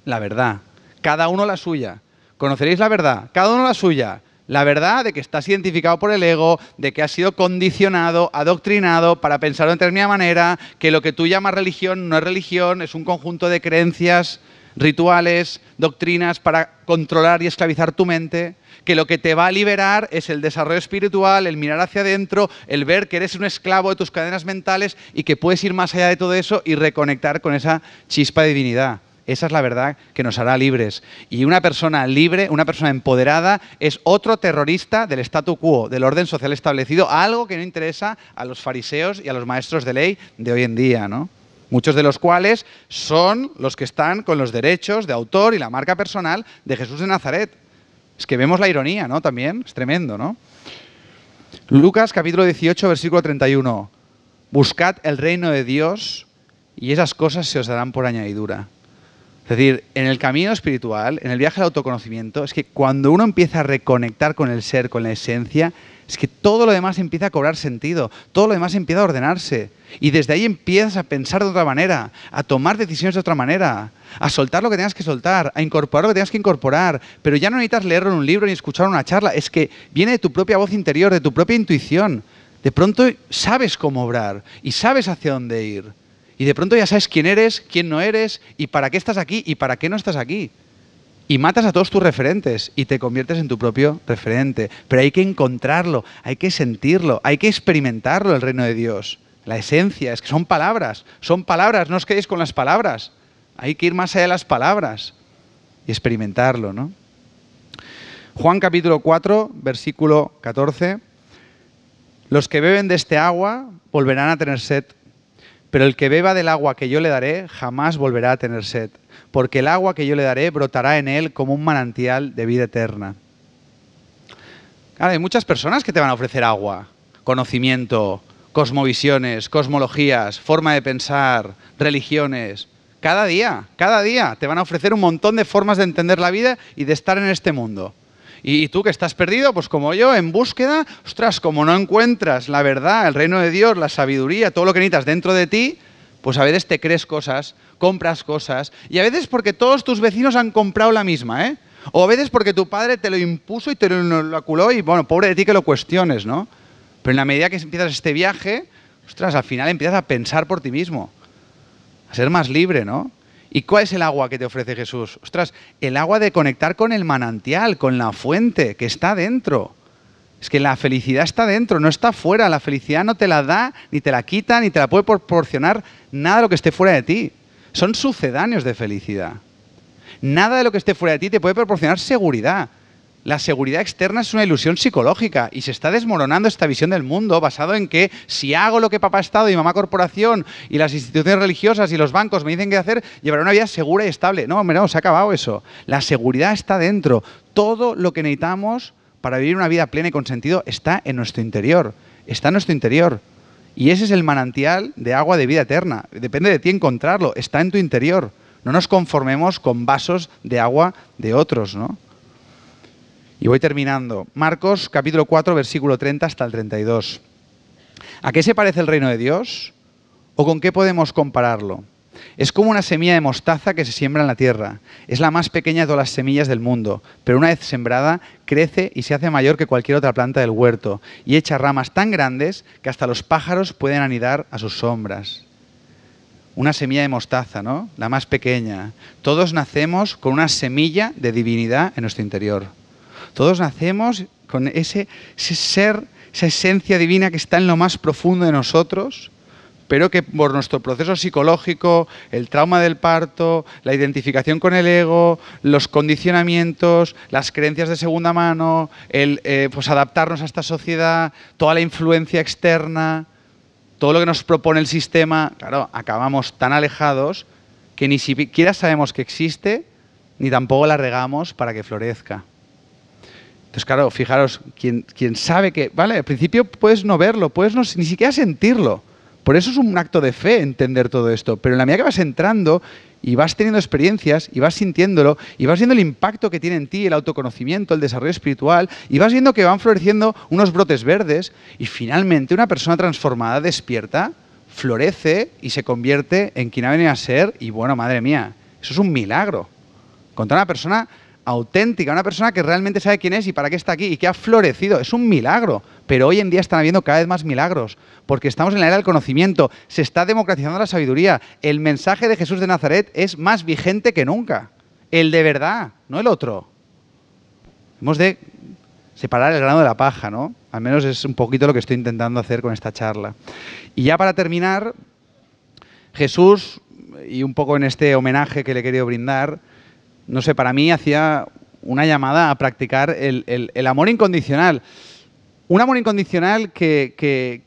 La verdad, cada uno la suya. Conoceréis la verdad, cada uno la suya. La verdad de que estás identificado por el ego, de que has sido condicionado, adoctrinado para pensar de determinada manera, que lo que tú llamas religión no es religión, es un conjunto de creencias, rituales, doctrinas para controlar y esclavizar tu mente, que lo que te va a liberar es el desarrollo espiritual, el mirar hacia adentro, el ver que eres un esclavo de tus cadenas mentales y que puedes ir más allá de todo eso y reconectar con esa chispa de divinidad. Esa es la verdad que nos hará libres. Y una persona libre, una persona empoderada, es otro terrorista del statu quo, del orden social establecido, algo que no interesa a los fariseos y a los maestros de ley de hoy en día, ¿no? Muchos de los cuales son los que están con los derechos de autor y la marca personal de Jesús de Nazaret. Es que vemos la ironía, ¿no? También es tremendo, ¿no? Lucas capítulo 18, versículo 31. Buscad el reino de Dios y esas cosas se os darán por añadidura. Es decir, en el camino espiritual, en el viaje al autoconocimiento, es que cuando uno empieza a reconectar con el ser, con la esencia, es que todo lo demás empieza a cobrar sentido, todo lo demás empieza a ordenarse. Y desde ahí empiezas a pensar de otra manera, a tomar decisiones de otra manera, a soltar lo que tengas que soltar, a incorporar lo que tengas que incorporar. Pero ya no necesitas leerlo en un libro ni escuchar una charla, es que viene de tu propia voz interior, de tu propia intuición. De pronto sabes cómo obrar y sabes hacia dónde ir. Y de pronto ya sabes quién eres, quién no eres, y para qué estás aquí y para qué no estás aquí. Y matas a todos tus referentes y te conviertes en tu propio referente. Pero hay que encontrarlo, hay que sentirlo, hay que experimentarlo el reino de Dios. La esencia, es que son palabras, son palabras, no os quedéis con las palabras. Hay que ir más allá de las palabras y experimentarlo, ¿no? Juan capítulo 4, versículo 14. Los que beben de este agua volverán a tener sed pero el que beba del agua que yo le daré jamás volverá a tener sed, porque el agua que yo le daré brotará en él como un manantial de vida eterna. hay muchas personas que te van a ofrecer agua, conocimiento, cosmovisiones, cosmologías, forma de pensar, religiones. Cada día, cada día te van a ofrecer un montón de formas de entender la vida y de estar en este mundo. Y tú que estás perdido, pues como yo, en búsqueda, ostras, como no encuentras la verdad, el reino de Dios, la sabiduría, todo lo que necesitas dentro de ti, pues a veces te crees cosas, compras cosas, y a veces porque todos tus vecinos han comprado la misma, ¿eh? O a veces porque tu padre te lo impuso y te lo aculó y, bueno, pobre de ti que lo cuestiones, ¿no? Pero en la medida que empiezas este viaje, ostras, al final empiezas a pensar por ti mismo, a ser más libre, ¿no? ¿Y cuál es el agua que te ofrece Jesús? Ostras, el agua de conectar con el manantial, con la fuente que está dentro. Es que la felicidad está dentro, no está fuera. La felicidad no te la da, ni te la quita, ni te la puede proporcionar nada de lo que esté fuera de ti. Son sucedáneos de felicidad. Nada de lo que esté fuera de ti te puede proporcionar seguridad la seguridad externa es una ilusión psicológica y se está desmoronando esta visión del mundo basado en que si hago lo que papá Estado y mamá corporación y las instituciones religiosas y los bancos me dicen que hacer, llevaré una vida segura y estable. No, hombre, no, se ha acabado eso. La seguridad está dentro. Todo lo que necesitamos para vivir una vida plena y con sentido está en nuestro interior. Está en nuestro interior. Y ese es el manantial de agua de vida eterna. Depende de ti encontrarlo. Está en tu interior. No nos conformemos con vasos de agua de otros, ¿no? Y voy terminando. Marcos capítulo 4, versículo 30 hasta el 32. ¿A qué se parece el reino de Dios? ¿O con qué podemos compararlo? Es como una semilla de mostaza que se siembra en la tierra. Es la más pequeña de todas las semillas del mundo, pero una vez sembrada crece y se hace mayor que cualquier otra planta del huerto y echa ramas tan grandes que hasta los pájaros pueden anidar a sus sombras. Una semilla de mostaza, ¿no? La más pequeña. Todos nacemos con una semilla de divinidad en nuestro interior. Todos nacemos con ese, ser, esa esencia divina que está en lo más profundo de nosotros, pero que por nuestro proceso psicológico, el trauma del parto, la identificación con el ego, los condicionamientos, las creencias de segunda mano, el eh, pues adaptarnos a esta sociedad, toda la influencia externa, todo lo que nos propone el sistema, claro, acabamos tan alejados que ni siquiera sabemos que existe, ni tampoco la regamos para que florezca. Pues claro, fijaros, quien, quien sabe que, vale, al principio puedes no verlo, puedes no, ni siquiera sentirlo. Por eso es un acto de fe entender todo esto. Pero en la medida que vas entrando y vas teniendo experiencias y vas sintiéndolo y vas viendo el impacto que tiene en ti el autoconocimiento, el desarrollo espiritual y vas viendo que van floreciendo unos brotes verdes y finalmente una persona transformada despierta florece y se convierte en quien ha venido a ser y bueno, madre mía, eso es un milagro. Contra una persona auténtica, una persona que realmente sabe quién es y para qué está aquí y que ha florecido. Es un milagro, pero hoy en día están habiendo cada vez más milagros, porque estamos en la era del conocimiento, se está democratizando la sabiduría, el mensaje de Jesús de Nazaret es más vigente que nunca, el de verdad, no el otro. Hemos de separar el grano de la paja, ¿no? Al menos es un poquito lo que estoy intentando hacer con esta charla. Y ya para terminar, Jesús, y un poco en este homenaje que le he querido brindar, no sé, para mí hacía una llamada a practicar el, amor incondicional. Un amor incondicional que,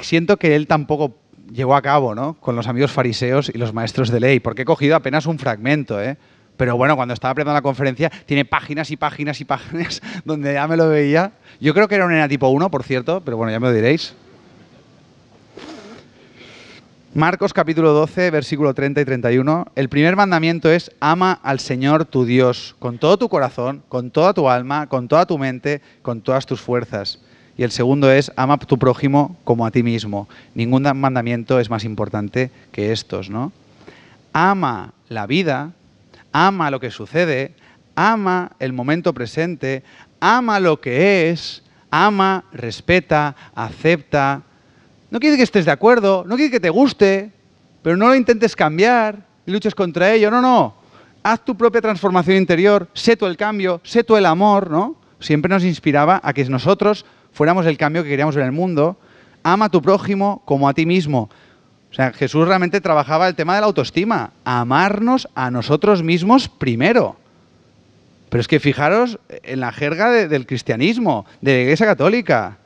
siento que él tampoco llegó a cabo, ¿no? Con los amigos fariseos y los maestros de ley, porque he cogido apenas un fragmento, ¿eh? Pero bueno, cuando estaba preparando la conferencia, tiene páginas y páginas y páginas *laughs* donde ya me lo veía. Yo creo que era un ENA tipo 1, por cierto, pero bueno, ya me lo diréis. Marcos capítulo 12, versículo 30 y 31. El primer mandamiento es, ama al Señor tu Dios con todo tu corazón, con toda tu alma, con toda tu mente, con todas tus fuerzas. Y el segundo es, ama a tu prójimo como a ti mismo. Ningún mandamiento es más importante que estos, ¿no? Ama la vida, ama lo que sucede, ama el momento presente, ama lo que es, ama, respeta, acepta, no quiere que estés de acuerdo, no quiere que te guste, pero no lo intentes cambiar y luches contra ello. No, no. Haz tu propia transformación interior, sé tú el cambio, sé tú el amor, ¿no? Siempre nos inspiraba a que nosotros fuéramos el cambio que queríamos en el mundo. Ama a tu prójimo como a ti mismo. O sea, Jesús realmente trabajaba el tema de la autoestima, amarnos a nosotros mismos primero. Pero es que fijaros en la jerga del cristianismo, de la Iglesia Católica.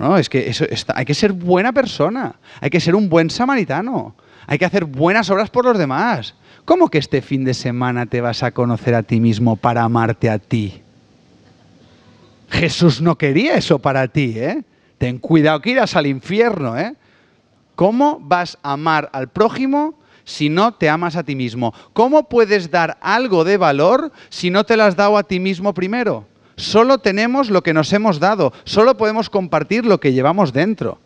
No, es que eso está, hay que ser buena persona, hay que ser un buen samaritano, hay que hacer buenas obras por los demás. ¿Cómo que este fin de semana te vas a conocer a ti mismo para amarte a ti? Jesús no quería eso para ti, ¿eh? Ten cuidado que irás al infierno, ¿eh? ¿Cómo vas a amar al prójimo si no te amas a ti mismo? ¿Cómo puedes dar algo de valor si no te lo has dado a ti mismo primero? Solo tenemos lo que nos hemos dado, solo podemos compartir lo que llevamos dentro.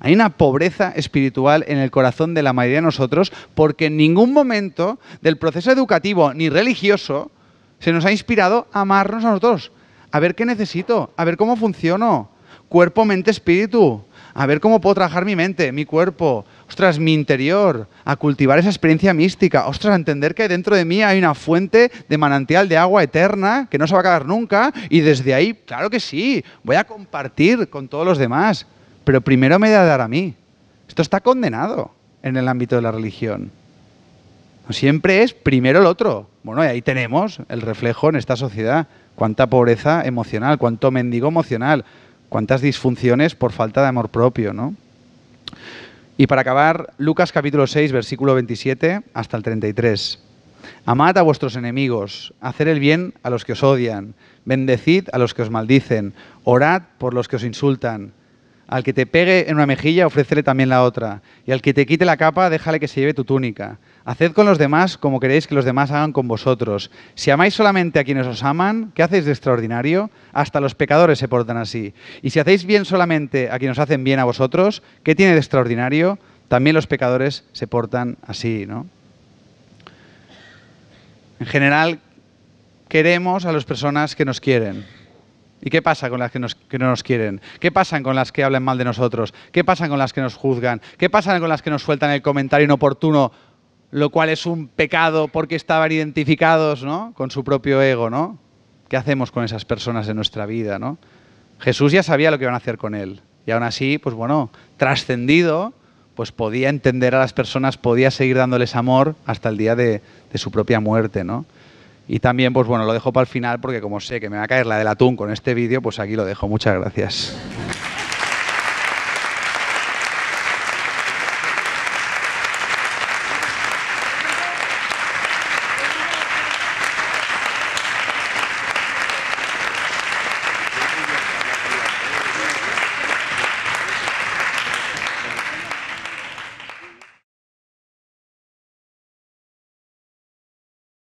Hay una pobreza espiritual en el corazón de la mayoría de nosotros porque en ningún momento del proceso educativo ni religioso se nos ha inspirado a amarnos a nosotros, a ver qué necesito, a ver cómo funciono, cuerpo, mente, espíritu, a ver cómo puedo trabajar mi mente, mi cuerpo, ostras, mi interior, a cultivar esa experiencia mística, ostras, a entender que dentro de mí hay una fuente de manantial de agua eterna que no se va a acabar nunca y desde ahí, claro que sí, voy a compartir con todos los demás, pero primero me da a dar a mí. Esto está condenado en el ámbito de la religión. Siempre es primero el otro. Bueno, y ahí tenemos el reflejo en esta sociedad. Cuánta pobreza emocional, cuánto mendigo emocional, cuántas disfunciones por falta de amor propio, ¿no? Y para acabar, Lucas capítulo 6, versículo 27 hasta el 33. Amad a vuestros enemigos, hacer el bien a los que os odian, bendecid a los que os maldicen, orad por los que os insultan. Al que te pegue en una mejilla, ofrécele también la otra, y al que te quite la capa, déjale que se lleve tu túnica. Haced con los demás como queréis que los demás hagan con vosotros. Si amáis solamente a quienes os aman, ¿qué hacéis de extraordinario? Hasta los pecadores se portan así. Y si hacéis bien solamente a quienes hacen bien a vosotros, ¿qué tiene de extraordinario? También los pecadores se portan así, ¿no? En general, queremos a las personas que nos quieren. ¿Y qué pasa con las que, no nos quieren? ¿Qué pasa con las que hablan mal de nosotros? ¿Qué pasa con las que nos juzgan? ¿Qué pasa con las que nos sueltan el comentario inoportuno lo cual es un pecado porque estaban identificados con su propio ego, ¿no? ¿Qué hacemos con esas personas en nuestra vida, ¿no? Jesús ya sabía lo que iban a hacer con él. Y aún así, pues bueno, trascendido, pues podía entender a las personas, podía seguir dándoles amor hasta el día de, su propia muerte, ¿no? Y también, pues bueno, lo dejo para el final porque como sé que me va a caer la del atún con este vídeo, pues aquí lo dejo. Muchas gracias.